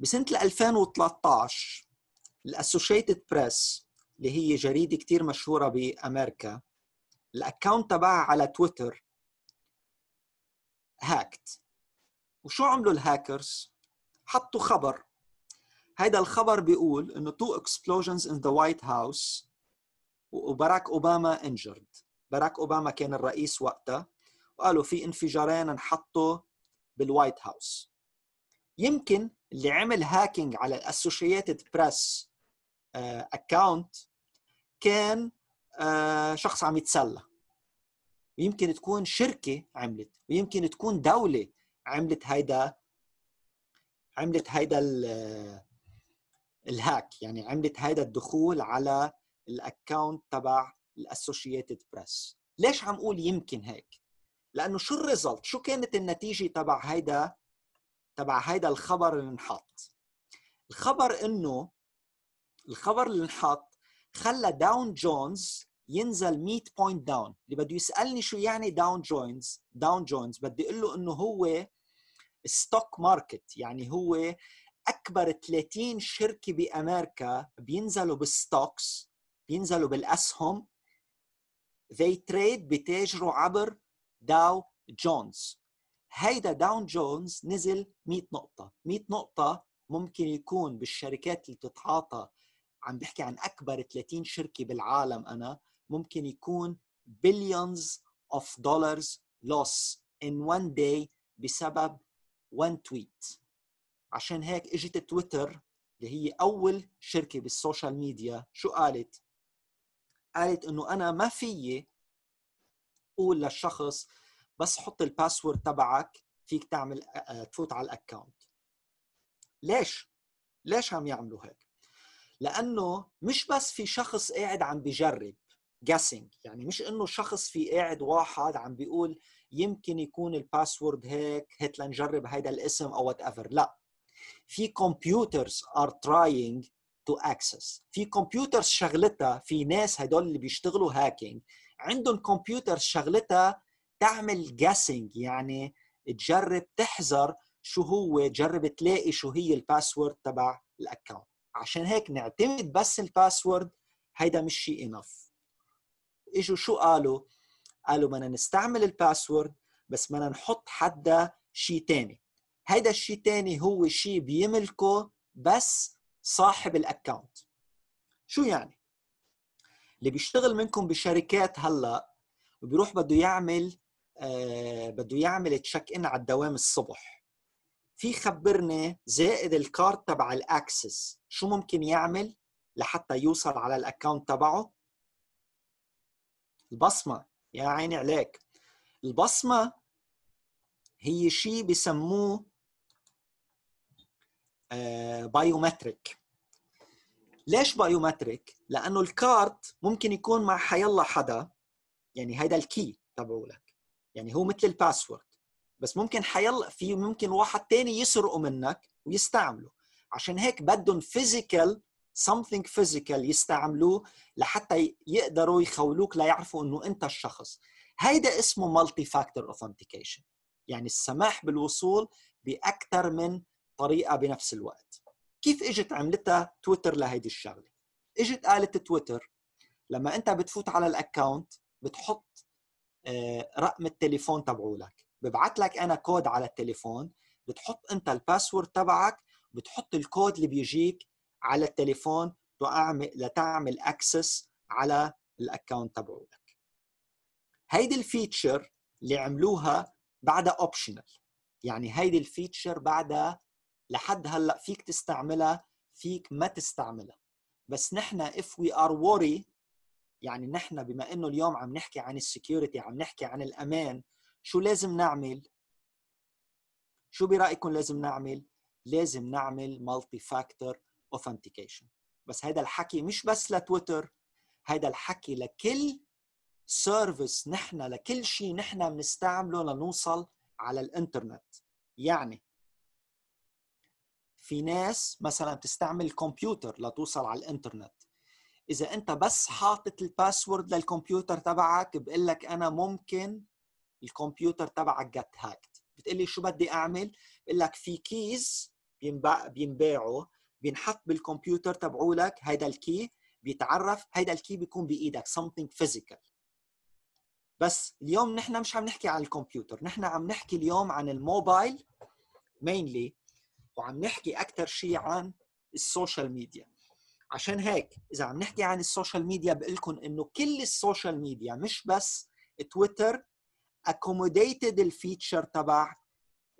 بسنه 2013 الاسوشيتد بريس اللي هي جريده كتير مشهوره بامريكا الاكونت تبعها على تويتر هاكت وشو عملوا الهاكرز حطوا خبر هيدا الخبر بيقول انه تو اكسبلوجنز ان ذا وايت هاوس وباراك اوباما انجرد باراك اوباما كان الرئيس وقتها وقالوا في انفجارين انحطوا بالوايت هاوس يمكن اللي عمل هاكينج على الاسوشيتد بريس اكونت كان آه، شخص عم يتسلى ويمكن تكون شركة عملت ويمكن تكون دولة عملت هيدا عملت هيدا آه، الهاك يعني عملت هيدا الدخول على الاكونت تبع الاسوشيتد بريس ليش عم اقول يمكن هيك لانه شو الريزلت شو كانت النتيجه تبع هيدا تبع هيدا الخبر اللي انحط الخبر انه الخبر اللي انحط خلى داون جونز ينزل 100 بوينت داون اللي بده يسالني شو يعني داون جونز داون جونز بدي اقول له انه هو ستوك ماركت يعني هو اكبر 30 شركه بامريكا بينزلوا بالستوكس بينزلوا بالاسهم they trade بتاجروا عبر داو جونز هيدا داون جونز نزل 100 نقطة 100 نقطة ممكن يكون بالشركات اللي بتتعاطى عم بحكي عن اكبر 30 شركه بالعالم انا ممكن يكون billions of dollars loss in one day بسبب one tweet عشان هيك اجت تويتر اللي هي اول شركه بالسوشيال ميديا شو قالت قالت انه انا ما فيي اقول للشخص بس حط الباسورد تبعك فيك تعمل آه، آه، تفوت على الاكونت ليش ليش عم يعملوا هيك لانه مش بس في شخص قاعد عم بجرب guessing يعني مش انه شخص في قاعد واحد عم بيقول يمكن يكون الباسورد هيك هات لنجرب هيدا الاسم او وات ايفر لا في كمبيوترز ار تراينج تو اكسس في كمبيوترز شغلتها في ناس هدول اللي بيشتغلوا هاكينج عندهم كمبيوترز شغلتها تعمل جاسنج يعني تجرب تحذر شو هو جرب تلاقي شو هي الباسورد تبع الاكونت عشان هيك نعتمد بس الباسورد هيدا مش شيء انف اجوا شو قالوا قالوا بدنا نستعمل الباسورد بس بدنا نحط حدا شيء تاني هيدا الشيء ثاني هو شيء بيملكه بس صاحب الاكونت شو يعني اللي بيشتغل منكم بشركات هلا وبيروح بده يعمل آه بده يعمل تشيك ان على الدوام الصبح في خبرنا زائد الكارت تبع الاكسس شو ممكن يعمل لحتى يوصل على الاكونت تبعه البصمه يا عيني عليك البصمه هي شيء بسموه بايومتريك آه، ليش بايومتريك لانه الكارت ممكن يكون مع حيالله حدا يعني هيدا الكي تبعولك يعني هو مثل الباسورد بس ممكن حيلا في ممكن واحد تاني يسرقه منك ويستعمله عشان هيك بدهم فيزيكال something physical يستعملوه لحتى يقدروا يخولوك ليعرفوا انه انت الشخص هيدا اسمه مالتي فاكتور اوثنتيكيشن يعني السماح بالوصول باكثر من طريقه بنفس الوقت كيف اجت عملتها تويتر لهيدي الشغله اجت قالت تويتر لما انت بتفوت على الاكونت بتحط آه، رقم التليفون تبعولك ببعث لك انا كود على التليفون بتحط انت الباسورد تبعك بتحط الكود اللي بيجيك على التليفون لتعمل اكسس على الاكونت تبعك هيدي الفيتشر اللي عملوها بعدها اوبشنال يعني هيدي الفيتشر بعدها لحد هلا فيك تستعملها فيك ما تستعملها بس نحن اف وي ار وري يعني نحن بما انه اليوم عم نحكي عن السكيورتي عم نحكي عن الامان شو لازم نعمل؟ شو برأيكم لازم نعمل؟ لازم نعمل مالتي فاكتور اوثنتيكيشن بس هيدا الحكي مش بس لتويتر هيدا الحكي لكل سيرفيس نحن لكل شيء نحن بنستعمله لنوصل على الانترنت يعني في ناس مثلا بتستعمل الكمبيوتر لتوصل على الانترنت اذا انت بس حاطط الباسورد للكمبيوتر تبعك بقول لك انا ممكن الكمبيوتر تبعك جت هاكت بتقلي شو بدي اعمل بقول لك في كيز بينباع بينباعوا بينحط بالكمبيوتر تبعولك هيدا الكي بيتعرف هيدا الكي بيكون بايدك something physical بس اليوم نحن مش عم نحكي عن الكمبيوتر نحن عم نحكي اليوم عن الموبايل مينلي وعم نحكي اكثر شيء عن السوشيال ميديا عشان هيك اذا عم نحكي عن السوشيال ميديا بقول لكم انه كل السوشيال ميديا مش بس تويتر accommodated الفيتشر تبع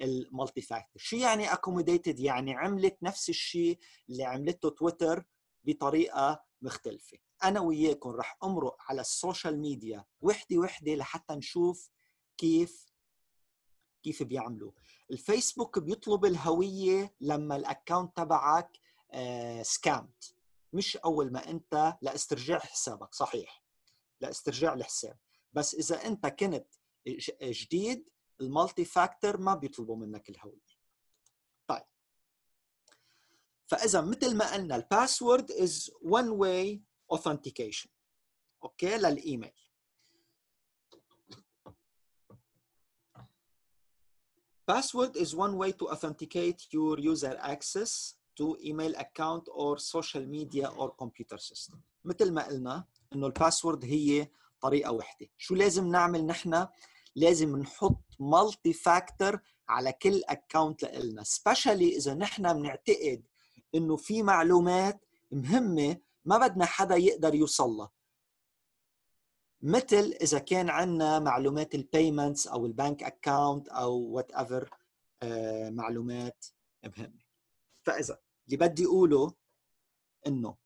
المالتي فاكتور شو يعني accommodated يعني عملت نفس الشيء اللي عملته تويتر بطريقه مختلفه انا وياكم رح امرق على السوشيال ميديا وحده وحده لحتى نشوف كيف كيف بيعملوا الفيسبوك بيطلب الهويه لما الاكونت تبعك سكامت آه، مش اول ما انت لاسترجاع حسابك صحيح لاسترجاع الحساب بس اذا انت كنت جديد المالتي فاكتور ما بيطلبوا منك الهويه طيب فاذا مثل ما قلنا الباسورد از one way authentication اوكي للايميل Password is one way to authenticate your user access to email account or social media or computer system. مثل ما قلنا انه الباسورد هي طريقه واحده شو لازم نعمل نحن لازم نحط مالتي فاكتور على كل اكونت لنا سبيشالي اذا نحن بنعتقد انه في معلومات مهمه ما بدنا حدا يقدر يوصل لها مثل اذا كان عندنا معلومات البيمنتس او البنك اكاونت او وات ايفر آه، معلومات مهمه فاذا اللي بدي اقوله انه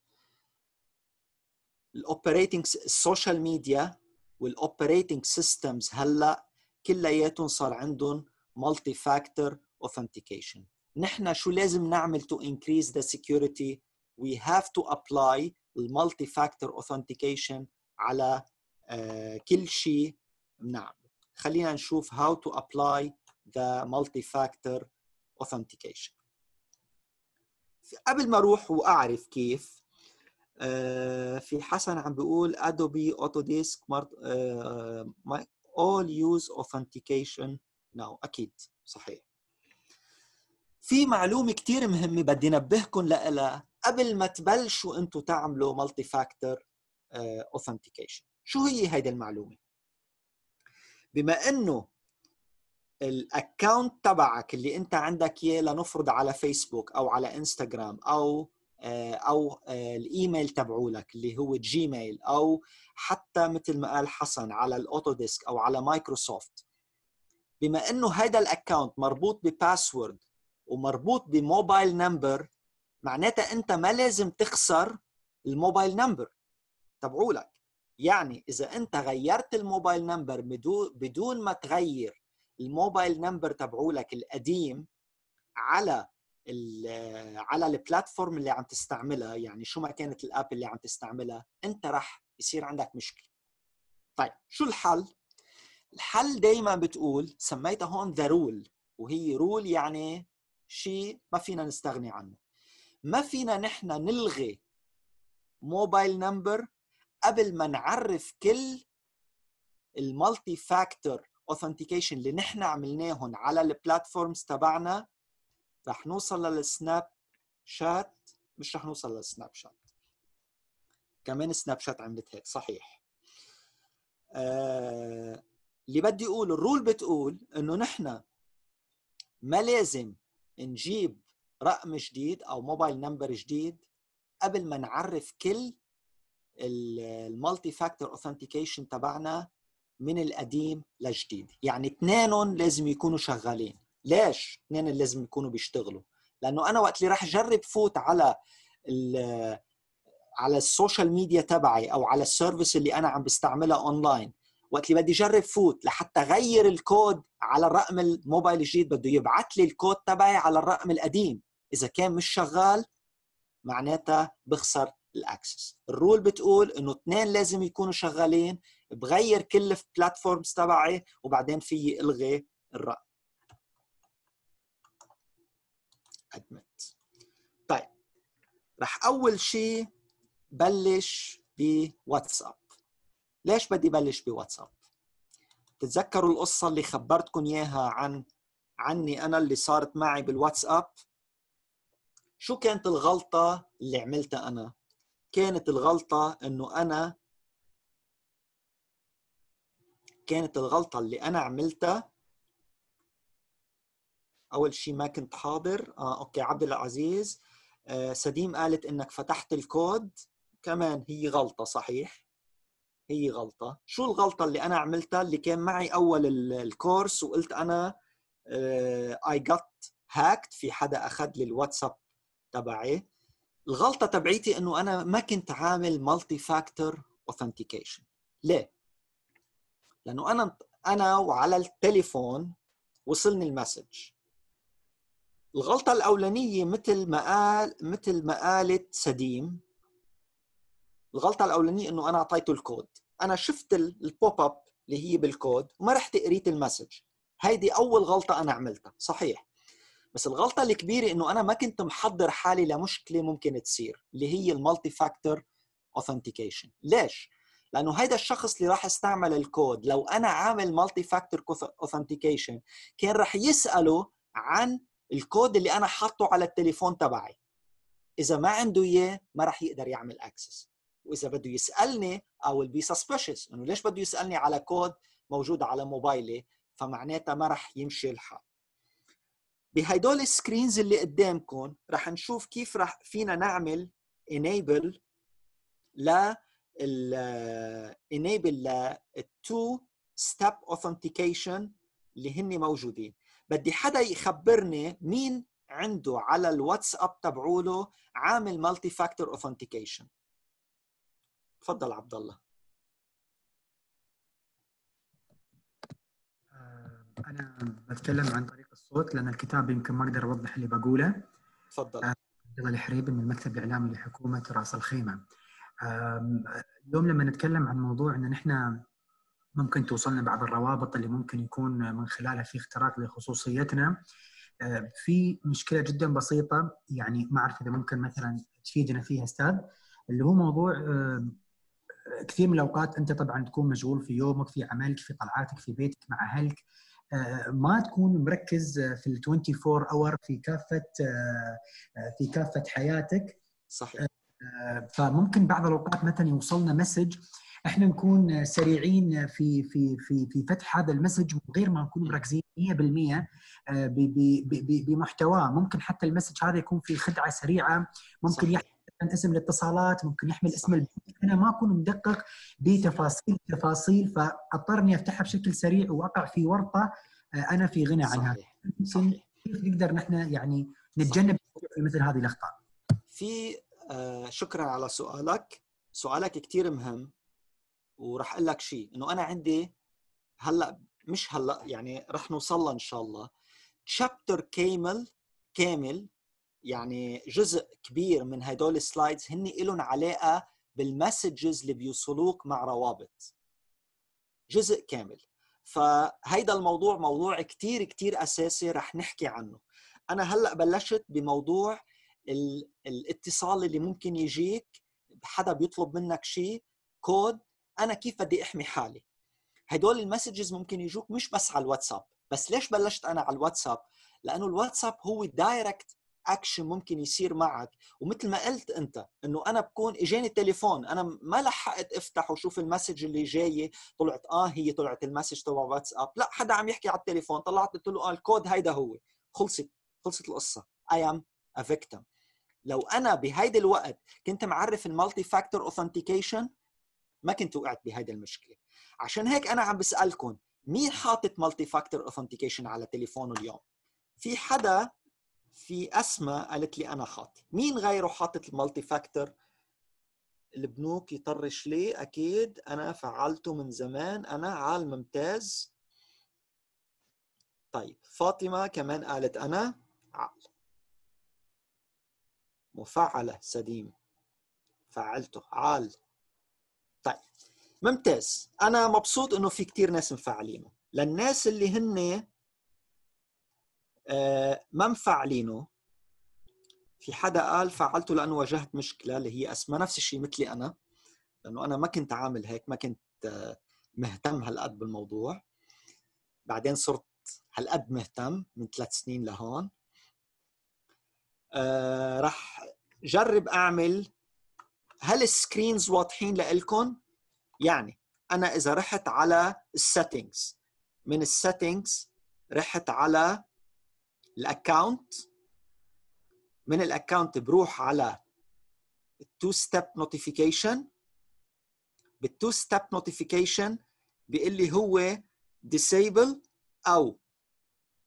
الاوبريتنج السوشيال ميديا والاوبريتنج سيستمز هلا كلياتهم صار عندهم مالتي فاكتور اوثنتيكيشن نحن شو لازم نعمل تو انكريز ذا سكيورتي وي هاف تو ابلاي المالتي فاكتور اوثنتيكيشن على آه، كل شيء بنعمله خلينا نشوف how to apply the multi-factor authentication قبل ما اروح واعرف كيف آه، في حسن عم بيقول ادوبي اوتو ديسك all use authentication now اكيد صحيح في معلومه كثير مهمه بدي نبهكم لها قبل ما تبلشوا انتم تعملوا مالتي فاكتور اوثنتيكيشن شو هي هيدي المعلومه بما انه الاكونت تبعك اللي انت عندك اياه لنفرض على فيسبوك او على انستغرام او آه، او آه، الايميل تبعولك اللي هو جيميل او حتى مثل ما قال حسن على الاوتوديسك او على مايكروسوفت بما انه هذا الاكونت مربوط بباسورد ومربوط بموبايل نمبر معناتها انت ما لازم تخسر الموبايل نمبر تبعولك يعني اذا انت غيرت الموبايل نمبر بدون ما تغير الموبايل نمبر تبعولك القديم على على البلاتفورم اللي عم تستعملها يعني شو ما كانت الاب اللي عم تستعملها انت رح يصير عندك مشكله طيب شو الحل الحل دائما بتقول سميتها هون ذا رول وهي رول يعني شيء ما فينا نستغني عنه ما فينا نحن نلغي موبايل نمبر قبل ما نعرف كل المالتي فاكتور اوثنتيكيشن اللي نحن عملناهم على البلاتفورمز تبعنا رح نوصل للسناب شات مش رح نوصل للسناب شات كمان سناب شات عملت هيك صحيح آه، اللي بدي اقوله الرول بتقول انه نحن ما لازم نجيب رقم جديد او موبايل نمبر جديد قبل ما نعرف كل المالتي فاكتور اوثنتيكيشن تبعنا من القديم لجديد يعني اثنينهم لازم يكونوا شغالين ليش اثنين لازم يكونوا بيشتغلوا لانه انا وقت اللي راح اجرب فوت على على السوشيال ميديا تبعي او على السيرفيس اللي انا عم بستعملها اونلاين وقت اللي بدي اجرب فوت لحتى اغير الكود على الرقم الموبايل الجديد بده يبعث لي الكود تبعي على الرقم القديم اذا كان مش شغال معناتها بخسر الاكسس الرول بتقول انه اثنين لازم يكونوا شغالين بغير كل البلاتفورمز تبعي وبعدين في الغي الرقم admit طيب رح أول شيء بلش بواتساب ليش بدي بلش بواتساب؟ تتذكروا القصة اللي خبرتكم إياها عن عني أنا اللي صارت معي بالواتساب شو كانت الغلطة اللي عملتها أنا؟ كانت الغلطة إنه أنا كانت الغلطة اللي أنا عملتها اول شيء ما كنت حاضر آه اوكي عبد العزيز آه سديم قالت انك فتحت الكود كمان هي غلطه صحيح هي غلطه شو الغلطه اللي انا عملتها اللي كان معي اول الكورس وقلت انا اي جت هاكت في حدا اخذ لي الواتساب تبعي الغلطه تبعيتي انه انا ما كنت عامل مالتي فاكتور اوثنتيكيشن ليه لانه انا انا وعلى التليفون وصلني المسج الغلطه الاولانيه مثل ما قال مثل ما قالت سديم الغلطه الاولانيه انه انا اعطيته الكود انا شفت البوب اب اللي هي بالكود وما رحت قريت المسج هيدي اول غلطه انا عملتها صحيح بس الغلطه الكبيره انه انا ما كنت محضر حالي لمشكله ممكن تصير اللي هي المالتي فاكتور اوثنتيكيشن ليش لانه هيدا الشخص اللي راح استعمل الكود لو انا عامل مالتي فاكتور اوثنتيكيشن كان راح يساله عن الكود اللي انا حاطه على التليفون تبعي اذا ما عنده اياه ما راح يقدر يعمل اكسس واذا بده يسالني I will be suspicious انه ليش بده يسالني على كود موجود على موبايلي فمعناتها ما راح يمشي الحال بهدول السكرينز اللي قدامكم رح نشوف كيف رح فينا نعمل enable ل enable ل two step authentication اللي هن موجودين بدي حدا يخبرني مين عنده على الواتساب تبعوله عامل مالتي فاكتور اوثنتيكيشن تفضل عبد الله آه، انا بتكلم عن طريق الصوت لان الكتاب يمكن ما اقدر اوضح اللي بقوله تفضل آه، عبد الله الحريبي من المكتب الاعلامي لحكومه راس الخيمه آه، اليوم لما نتكلم عن موضوع ان نحن ممكن توصلنا بعض الروابط اللي ممكن يكون من خلالها في اختراق لخصوصيتنا آه، في مشكله جدا بسيطه يعني ما اعرف اذا ممكن مثلا تفيدنا فيها استاذ اللي هو موضوع آه، كثير من الاوقات انت طبعا تكون مشغول في يومك في عملك في طلعاتك في بيتك مع اهلك آه، ما تكون مركز في ال 24 اور في كافه في كافه حياتك صحيح فممكن بعض الاوقات مثلا يوصلنا مسج احنا نكون سريعين في في في في فتح هذا المسج من غير ما نكون مركزين 100% آه، بمحتواه ممكن حتى المسج هذا يكون في خدعه سريعه ممكن يحمل اسم الاتصالات ممكن يحمل اسم البنك انا ما اكون مدقق بتفاصيل تفاصيل فاضطر اني افتحها بشكل سريع واقع في ورطه آه، انا في غنى عنها صحيح كيف نقدر نحن يعني نتجنب مثل هذه الاخطاء في آه شكرا على سؤالك سؤالك كثير مهم وراح اقول لك شيء انه انا عندي هلا مش هلا يعني رح نوصل ان شاء الله تشابتر كامل كامل يعني جزء كبير من هدول السلايدز هن لهم علاقه بالمسجز اللي بيوصلوك مع روابط جزء كامل فهيدا الموضوع موضوع كتير كتير أساسي رح نحكي عنه أنا هلأ بلشت بموضوع الاتصال اللي ممكن يجيك حدا بيطلب منك شيء كود انا كيف بدي احمي حالي هدول المسجز ممكن يجوك مش بس على الواتساب بس ليش بلشت انا على الواتساب لانه الواتساب هو دايركت اكشن ممكن يصير معك ومثل ما قلت انت انه انا بكون اجاني التليفون انا ما لحقت افتح وشوف المسج اللي جايه طلعت اه هي طلعت المسج تبع واتساب لا حدا عم يحكي على التليفون طلعت قلت له اه الكود هيدا هو خلصت خلصت القصه اي ام ا لو انا بهيدا الوقت كنت معرف المالتي فاكتور اوثنتيكيشن ما كنت وقعت بهيدي المشكله عشان هيك انا عم بسالكم مين حاطط مالتي فاكتور اوثنتيكيشن على تليفونه اليوم في حدا في اسماء قالت لي انا حاطط مين غيره حاطط المالتي فاكتور البنوك يطرش لي اكيد انا فعلته من زمان انا عال ممتاز طيب فاطمه كمان قالت انا عال مفعله سديم فعلته عال طيب ممتاز انا مبسوط انه في كثير ناس مفعلينه للناس اللي هن آه، ما مفعلينه في حدا قال فعلته لانه واجهت مشكله اللي هي اسماء نفس الشيء مثلي انا لانه انا ما كنت عامل هيك ما كنت آه، مهتم هالقد بالموضوع بعدين صرت هالقد مهتم من ثلاث سنين لهون آه رح جرب اعمل هل السكرينز واضحين لكم؟ يعني أنا إذا رحت على السيتنجز من السيتنجز رحت على الاكونت من الاكونت بروح على التو ستيب نوتيفيكيشن بالتو ستيب نوتيفيكيشن بيقول لي هو ديسيبل أو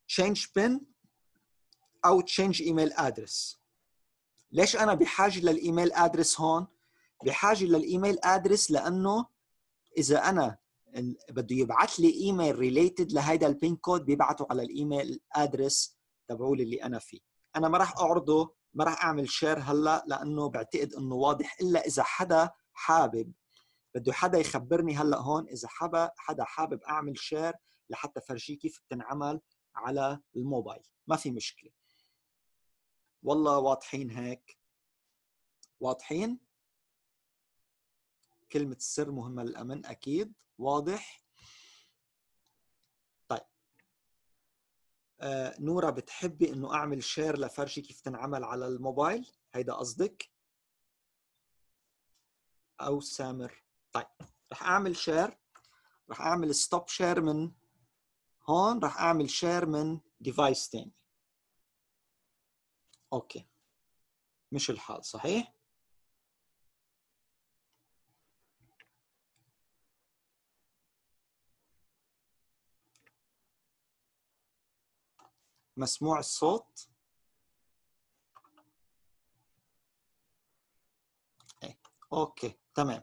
تشينج pin أو تشينج ايميل ادرس ليش أنا بحاجة للإيميل ادرس هون؟ بحاجه للايميل ادرس لانه اذا انا بده يبعث لي ايميل ريليتد لهيدا البين كود بيبعته على الايميل ادرس تبعولي اللي انا فيه انا ما راح اعرضه ما راح اعمل شير هلا لانه بعتقد انه واضح الا اذا حدا حابب بده حدا يخبرني هلا هون اذا حدا حدا حابب اعمل شير لحتى فرجيه كيف بتنعمل على الموبايل ما في مشكله والله واضحين هيك واضحين كلمة السر مهمة للأمن أكيد واضح طيب آه نورا بتحبي إنه أعمل شير لفرجي كيف تنعمل على الموبايل هيدا قصدك أو سامر طيب رح أعمل شير رح أعمل ستوب شير من هون رح أعمل شير من ديفايس تاني أوكي مش الحال صحيح؟ مسموع الصوت إيه، اوكي تمام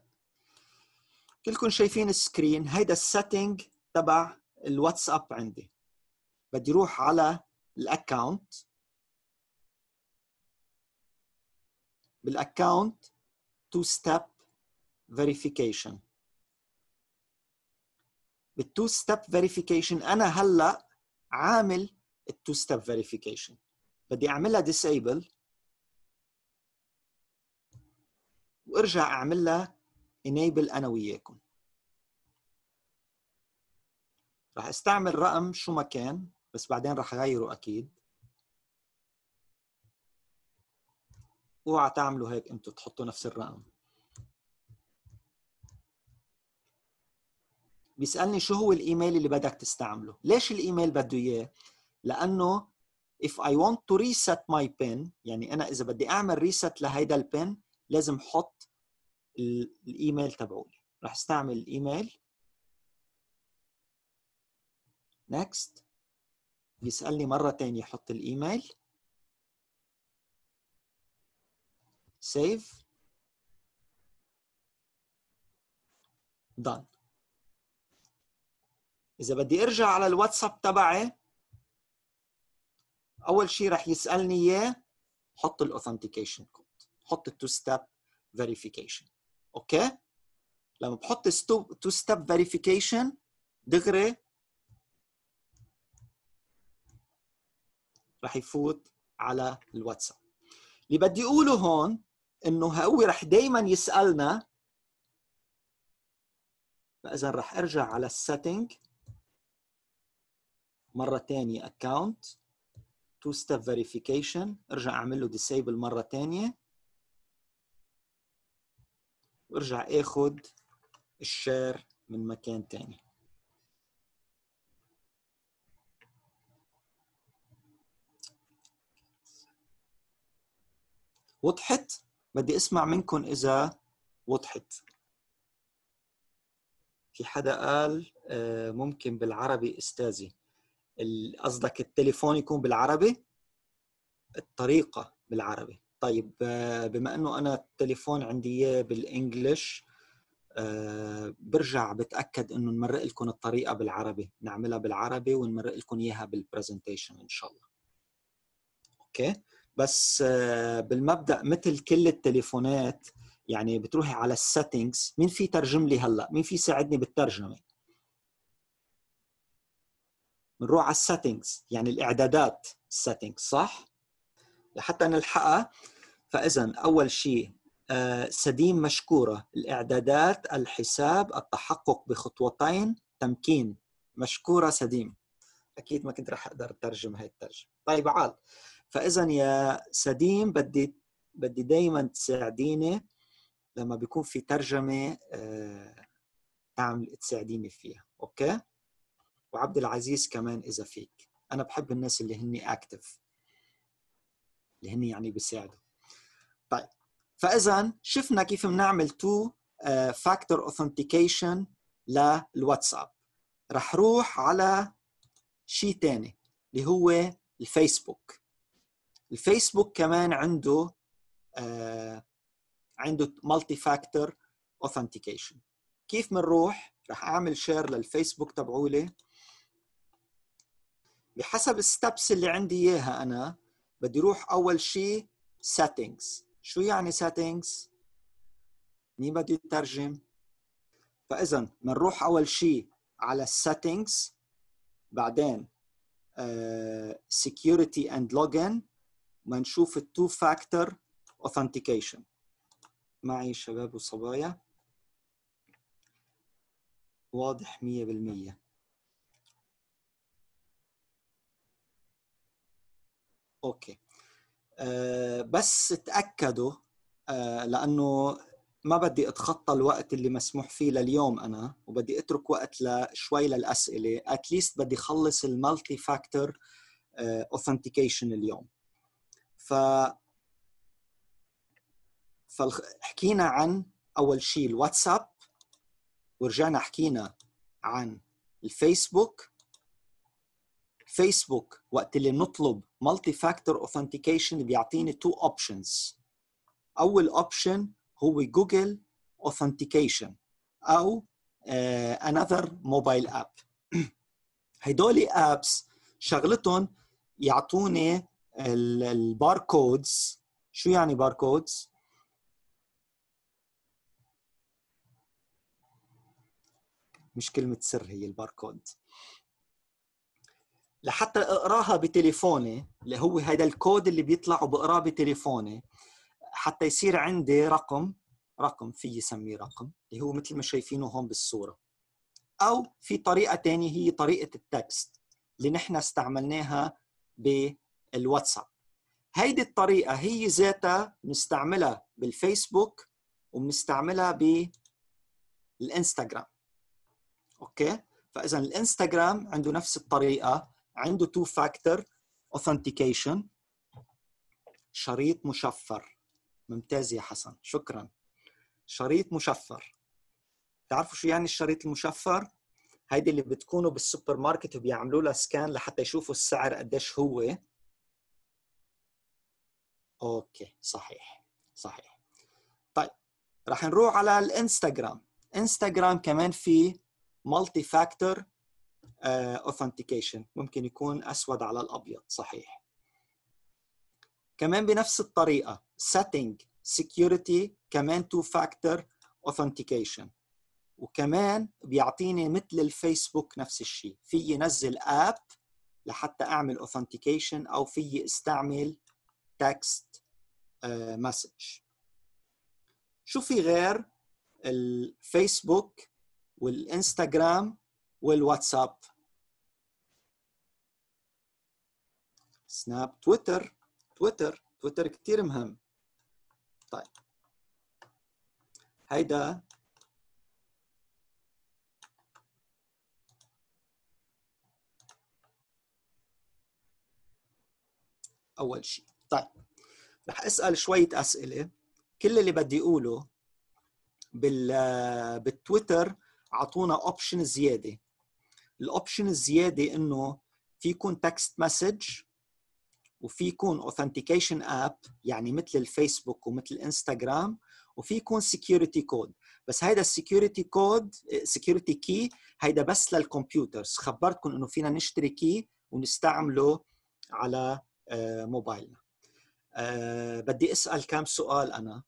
كلكم شايفين السكرين هيدا السيتنج تبع الواتساب عندي بدي روح على الاكونت بالاكونت تو ستيب فيريفيكيشن بالتو ستيب فيريفيكيشن انا هلا عامل التو ستيب فيريفيكيشن بدي اعملها disable وارجع اعملها انيبل enable انا وياكم راح استعمل رقم شو ما كان بس بعدين راح اغيره اكيد اوعى تعملوا هيك انتم تحطوا نفس الرقم بيسالني شو هو الايميل اللي بدك تستعمله ليش الايميل بده اياه لانه if I want to reset my pin يعني انا اذا بدي اعمل ريست لهيدا البن لازم احط الايميل تبعولي رح استعمل الايميل next بيسالني مره ثانيه حط الايميل save done إذا بدي أرجع على الواتساب تبعي اول شيء رح يسالني اياه حط الاوثنتيكيشن كود حط التو ستيب فيريفيكيشن اوكي لما بحط تو ستيب فيريفيكيشن دغري رح يفوت على الواتساب اللي بدي اقوله هون انه هو رح دائما يسالنا فاذا رح ارجع على السيتنج مره ثانيه اكونت تو ستيب فيريفيكيشن ارجع اعمل له ديسيبل مره ثانيه وارجع اخذ الشير من مكان ثاني وضحت بدي اسمع منكم اذا وضحت في حدا قال آه، ممكن بالعربي استاذي قصدك التليفون يكون بالعربي الطريقه بالعربي طيب آه، بما انه انا التليفون عندي اياه بالانجلش آه، برجع بتاكد انه نمرق لكم الطريقه بالعربي نعملها بالعربي ونمرق لكم اياها بالبرزنتيشن ان شاء الله اوكي بس آه، بالمبدا مثل كل التليفونات يعني بتروحي على السيتنجز مين في ترجم لي هلا مين في يساعدني بالترجمه بنروح على السيتنجز يعني الاعدادات settings صح؟ لحتى نلحقها فاذا اول شيء آه، سديم مشكوره الاعدادات الحساب التحقق بخطوتين تمكين مشكوره سديم اكيد ما كنت رح اقدر اترجم هاي الترجمه طيب عال فاذا يا سديم بدي بدي دائما تساعديني لما بيكون في ترجمه آه، تعمل تساعديني فيها اوكي وعبد العزيز كمان اذا فيك انا بحب الناس اللي هن اكتف اللي هن يعني بيساعدوا طيب فاذا شفنا كيف بنعمل تو فاكتور اوثنتيكيشن للواتساب رح روح على شيء ثاني اللي هو الفيسبوك الفيسبوك كمان عنده uh, عنده مالتي فاكتور اوثنتيكيشن كيف بنروح رح اعمل شير للفيسبوك تبعولي بحسب الستبس اللي عندي اياها انا بدي روح اول شيء settings شو يعني settings مين بده يترجم فاذا بنروح اول شيء على settings بعدين uh, security and login بنشوف التو فاكتور authentication معي شباب وصبايا واضح 100% اوكي أه بس تاكدوا أه لانه ما بدي اتخطى الوقت اللي مسموح فيه لليوم انا وبدي اترك وقت لشوي للاسئله اتليست بدي خلص المالتي فاكتور اوثنتيكيشن اليوم ف فحكينا عن اول شيء الواتساب ورجعنا حكينا عن الفيسبوك فيسبوك وقت اللي نطلب مالتي فاكتور اوثنتيكيشن بيعطيني تو اوبشنز اول اوبشن هو جوجل اوثنتيكيشن او انذر موبايل اب هدول ابس شغلتهم يعطوني الباركودز شو يعني باركودز مش كلمه سر هي الباركود لحتى اقراها بتليفوني اللي هو هذا الكود اللي بيطلع وبقراه بتليفوني حتى يصير عندي رقم رقم في يسميه رقم اللي هو مثل ما شايفينه هون بالصوره او في طريقه ثانيه هي طريقه التكست اللي نحن استعملناها بالواتساب هيدي الطريقه هي ذاتها بنستعملها بالفيسبوك وبنستعملها بالانستغرام اوكي فاذا الانستغرام عنده نفس الطريقه عنده تو فاكتور اوثنتيكيشن شريط مشفر ممتاز يا حسن شكرا شريط مشفر تعرفوا شو يعني الشريط المشفر هيدي اللي بتكونوا بالسوبر ماركت وبيعملوا لها سكان لحتى يشوفوا السعر قديش هو اوكي صحيح صحيح طيب رح نروح على الانستغرام انستغرام كمان في مالتي فاكتور آه، authentication ممكن يكون اسود على الابيض صحيح كمان بنفس الطريقه setting security كمان two factor authentication وكمان بيعطيني مثل الفيسبوك نفس الشيء في ينزل اب لحتى اعمل authentication او في استعمل text آه، message شو في غير الفيسبوك والانستغرام والواتساب سناب تويتر تويتر تويتر كثير مهم طيب هيدا اول شيء طيب رح اسال شويه اسئله كل اللي بدي اقوله بال بالتويتر اعطونا اوبشن زياده الاوبشن الزياده انه في يكون تكست مسج وفي يكون اوثنتيكيشن اب يعني مثل الفيسبوك ومثل انستغرام وفي يكون سكيورتي كود بس هيدا السكيورتي كود سكيورتي كي هيدا بس للكمبيوترز خبرتكم انه فينا نشتري كي ونستعمله على آه، موبايلنا آه، بدي اسال كم سؤال انا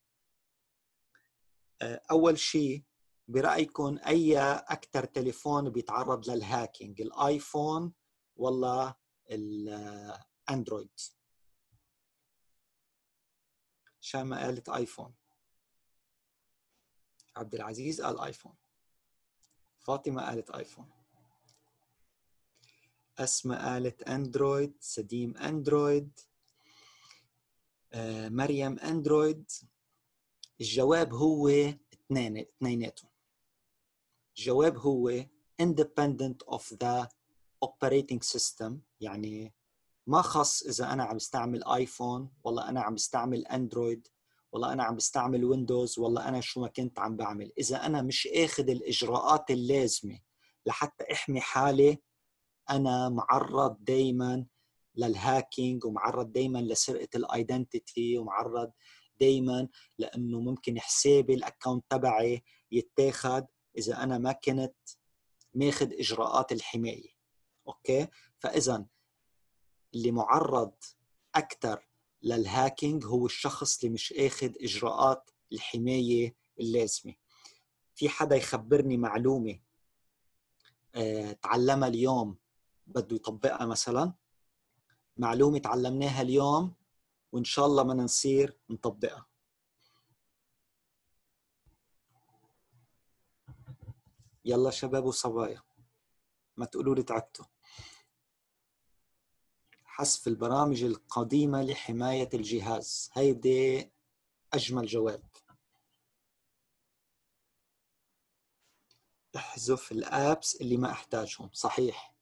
آه، اول شيء برايكم اي اكثر تليفون بيتعرض للهاكينج الايفون ولا الاندرويد شامة قالت ايفون عبد العزيز قال ايفون فاطمه قالت ايفون أسماء قالت أندرويد سديم أندرويد آه، مريم أندرويد الجواب هو اثنين اثنيناتهم الجواب هو independent of the operating system يعني ما خص اذا انا عم بستعمل ايفون ولا انا عم بستعمل اندرويد ولا انا عم بستعمل ويندوز ولا انا شو ما كنت عم بعمل اذا انا مش اخذ الاجراءات اللازمه لحتى احمي حالي انا معرض دائما للهاكينج ومعرض دائما لسرقه الايدنتيتي ومعرض دائما لانه ممكن حسابي الاكونت تبعي يتاخد اذا انا ما كنت ماخذ اجراءات الحمايه اوكي فاذا اللي معرض اكثر للهاكينج هو الشخص اللي مش اخذ اجراءات الحمايه اللازمه في حدا يخبرني معلومه اه تعلمها اليوم بده يطبقها مثلا معلومه تعلمناها اليوم وان شاء الله ما نصير نطبقها يلا شباب وصبايا ما تقولوا لي تعبتوا حذف البرامج القديمة لحماية الجهاز هيدي أجمل جواب احذف الابس اللي ما احتاجهم صحيح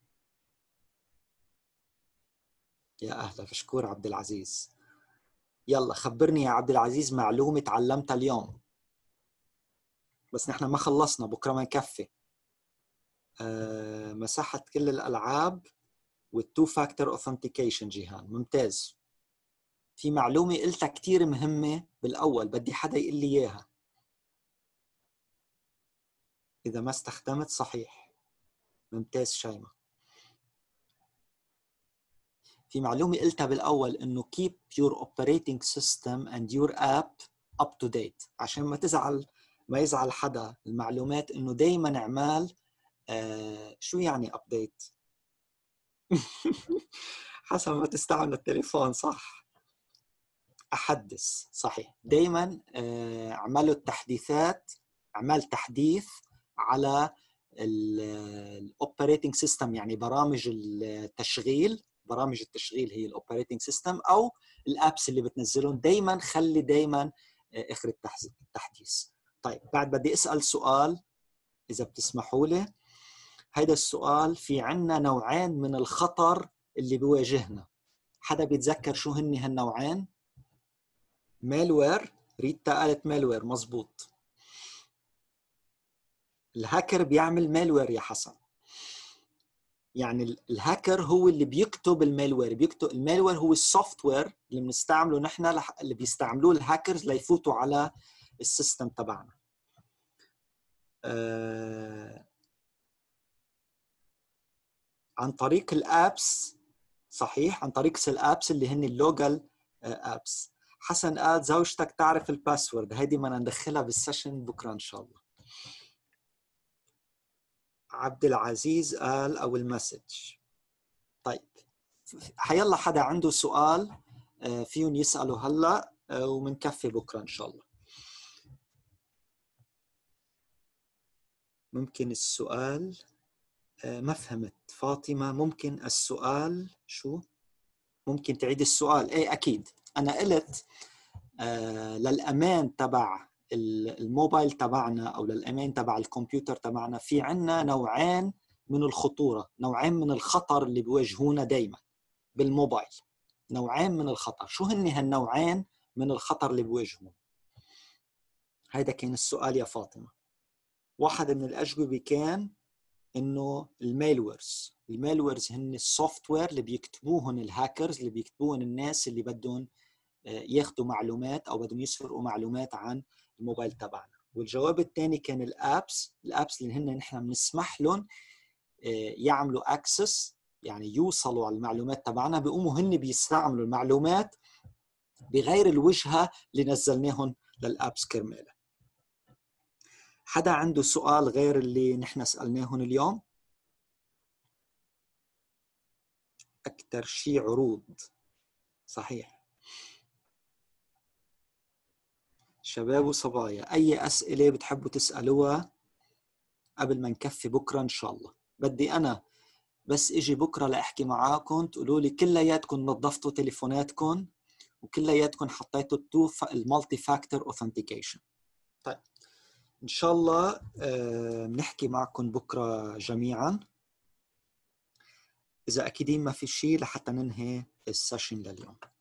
يا اهلا مشكور عبد العزيز يلا خبرني يا عبد العزيز معلومه تعلمتها اليوم بس نحن ما خلصنا بكره ما نكفي آه، مساحة كل الالعاب والتو فاكتور اوثنتيكيشن جيهان ممتاز في معلومه قلتها كثير مهمه بالاول بدي حدا يقول لي اياها اذا ما استخدمت صحيح ممتاز شيماء في معلومه قلتها بالاول انه keep your operating system and your app up to date عشان ما تزعل ما يزعل حدا المعلومات انه دائما اعمال آه، شو يعني ابديت؟ حسب ما تستعمل التليفون صح احدث صحيح دائما آه، اعملوا التحديثات اعمل تحديث على الاوبريتنج سيستم يعني برامج التشغيل برامج التشغيل هي الاوبريتنج سيستم او الابس اللي بتنزلهم دائما خلي دائما اخر آه، التحديث طيب بعد بدي اسال سؤال اذا بتسمحوا لي هيدا السؤال في عنا نوعين من الخطر اللي بيواجهنا حدا بيتذكر شو هني هالنوعين مالوير ريتا قالت مالوير مزبوط الهاكر بيعمل مالوير يا حسن يعني الهاكر هو اللي بيكتب المالوير بيكتب المالوير هو السوفت وير اللي بنستعمله نحن اللي بيستعملوه الهاكرز ليفوتوا على السيستم تبعنا آه، عن طريق الابس صحيح عن طريق الابس اللي هن اللوجال آه، ابس حسن قال آه، زوجتك تعرف الباسورد هيدي بدنا ندخلها بالسيشن بكره ان شاء الله عبد العزيز قال او المسج طيب حيلا حدا عنده سؤال آه، فيهم يسالوا هلا ومنكفي بكره ان شاء الله ممكن السؤال آه، ما فهمت فاطمة ممكن السؤال شو؟ ممكن تعيد السؤال ايه اكيد انا قلت آه، للامان تبع الموبايل تبعنا او للامان تبع الكمبيوتر تبعنا في عنا نوعين من الخطوره نوعين من الخطر اللي بيواجهونا دائما بالموبايل نوعين من الخطر شو هن هالنوعين من الخطر اللي بيواجهونا هيدا كان السؤال يا فاطمه واحد من الاجوبه كان انه المالويرز المالويرز هن السوفت وير اللي بيكتبوهن الهاكرز اللي بيكتبوهن الناس اللي بدهم آه، ياخذوا معلومات او بدهم يسرقوا معلومات عن الموبايل تبعنا والجواب الثاني كان الابس الابس اللي هن نحن بنسمح لهم آه، يعملوا اكسس يعني يوصلوا على المعلومات تبعنا بيقوموا هن بيستعملوا المعلومات بغير الوجهه اللي نزلناهم للابس كرمالها حدا عنده سؤال غير اللي نحن سألناهن اليوم؟ أكثر شيء عروض صحيح شباب وصبايا أي أسئلة بتحبوا تسألوها قبل ما نكفي بكرة إن شاء الله بدي أنا بس إجي بكرة لأحكي معاكم تقولوا لي كلياتكم نظفتوا تليفوناتكم وكلياتكم حطيتوا التو المالتي فاكتور اوثنتيكيشن ان شاء الله بنحكي آه، معكم بكره جميعا اذا اكيدين ما في شيء لحتى ننهي السيشن لليوم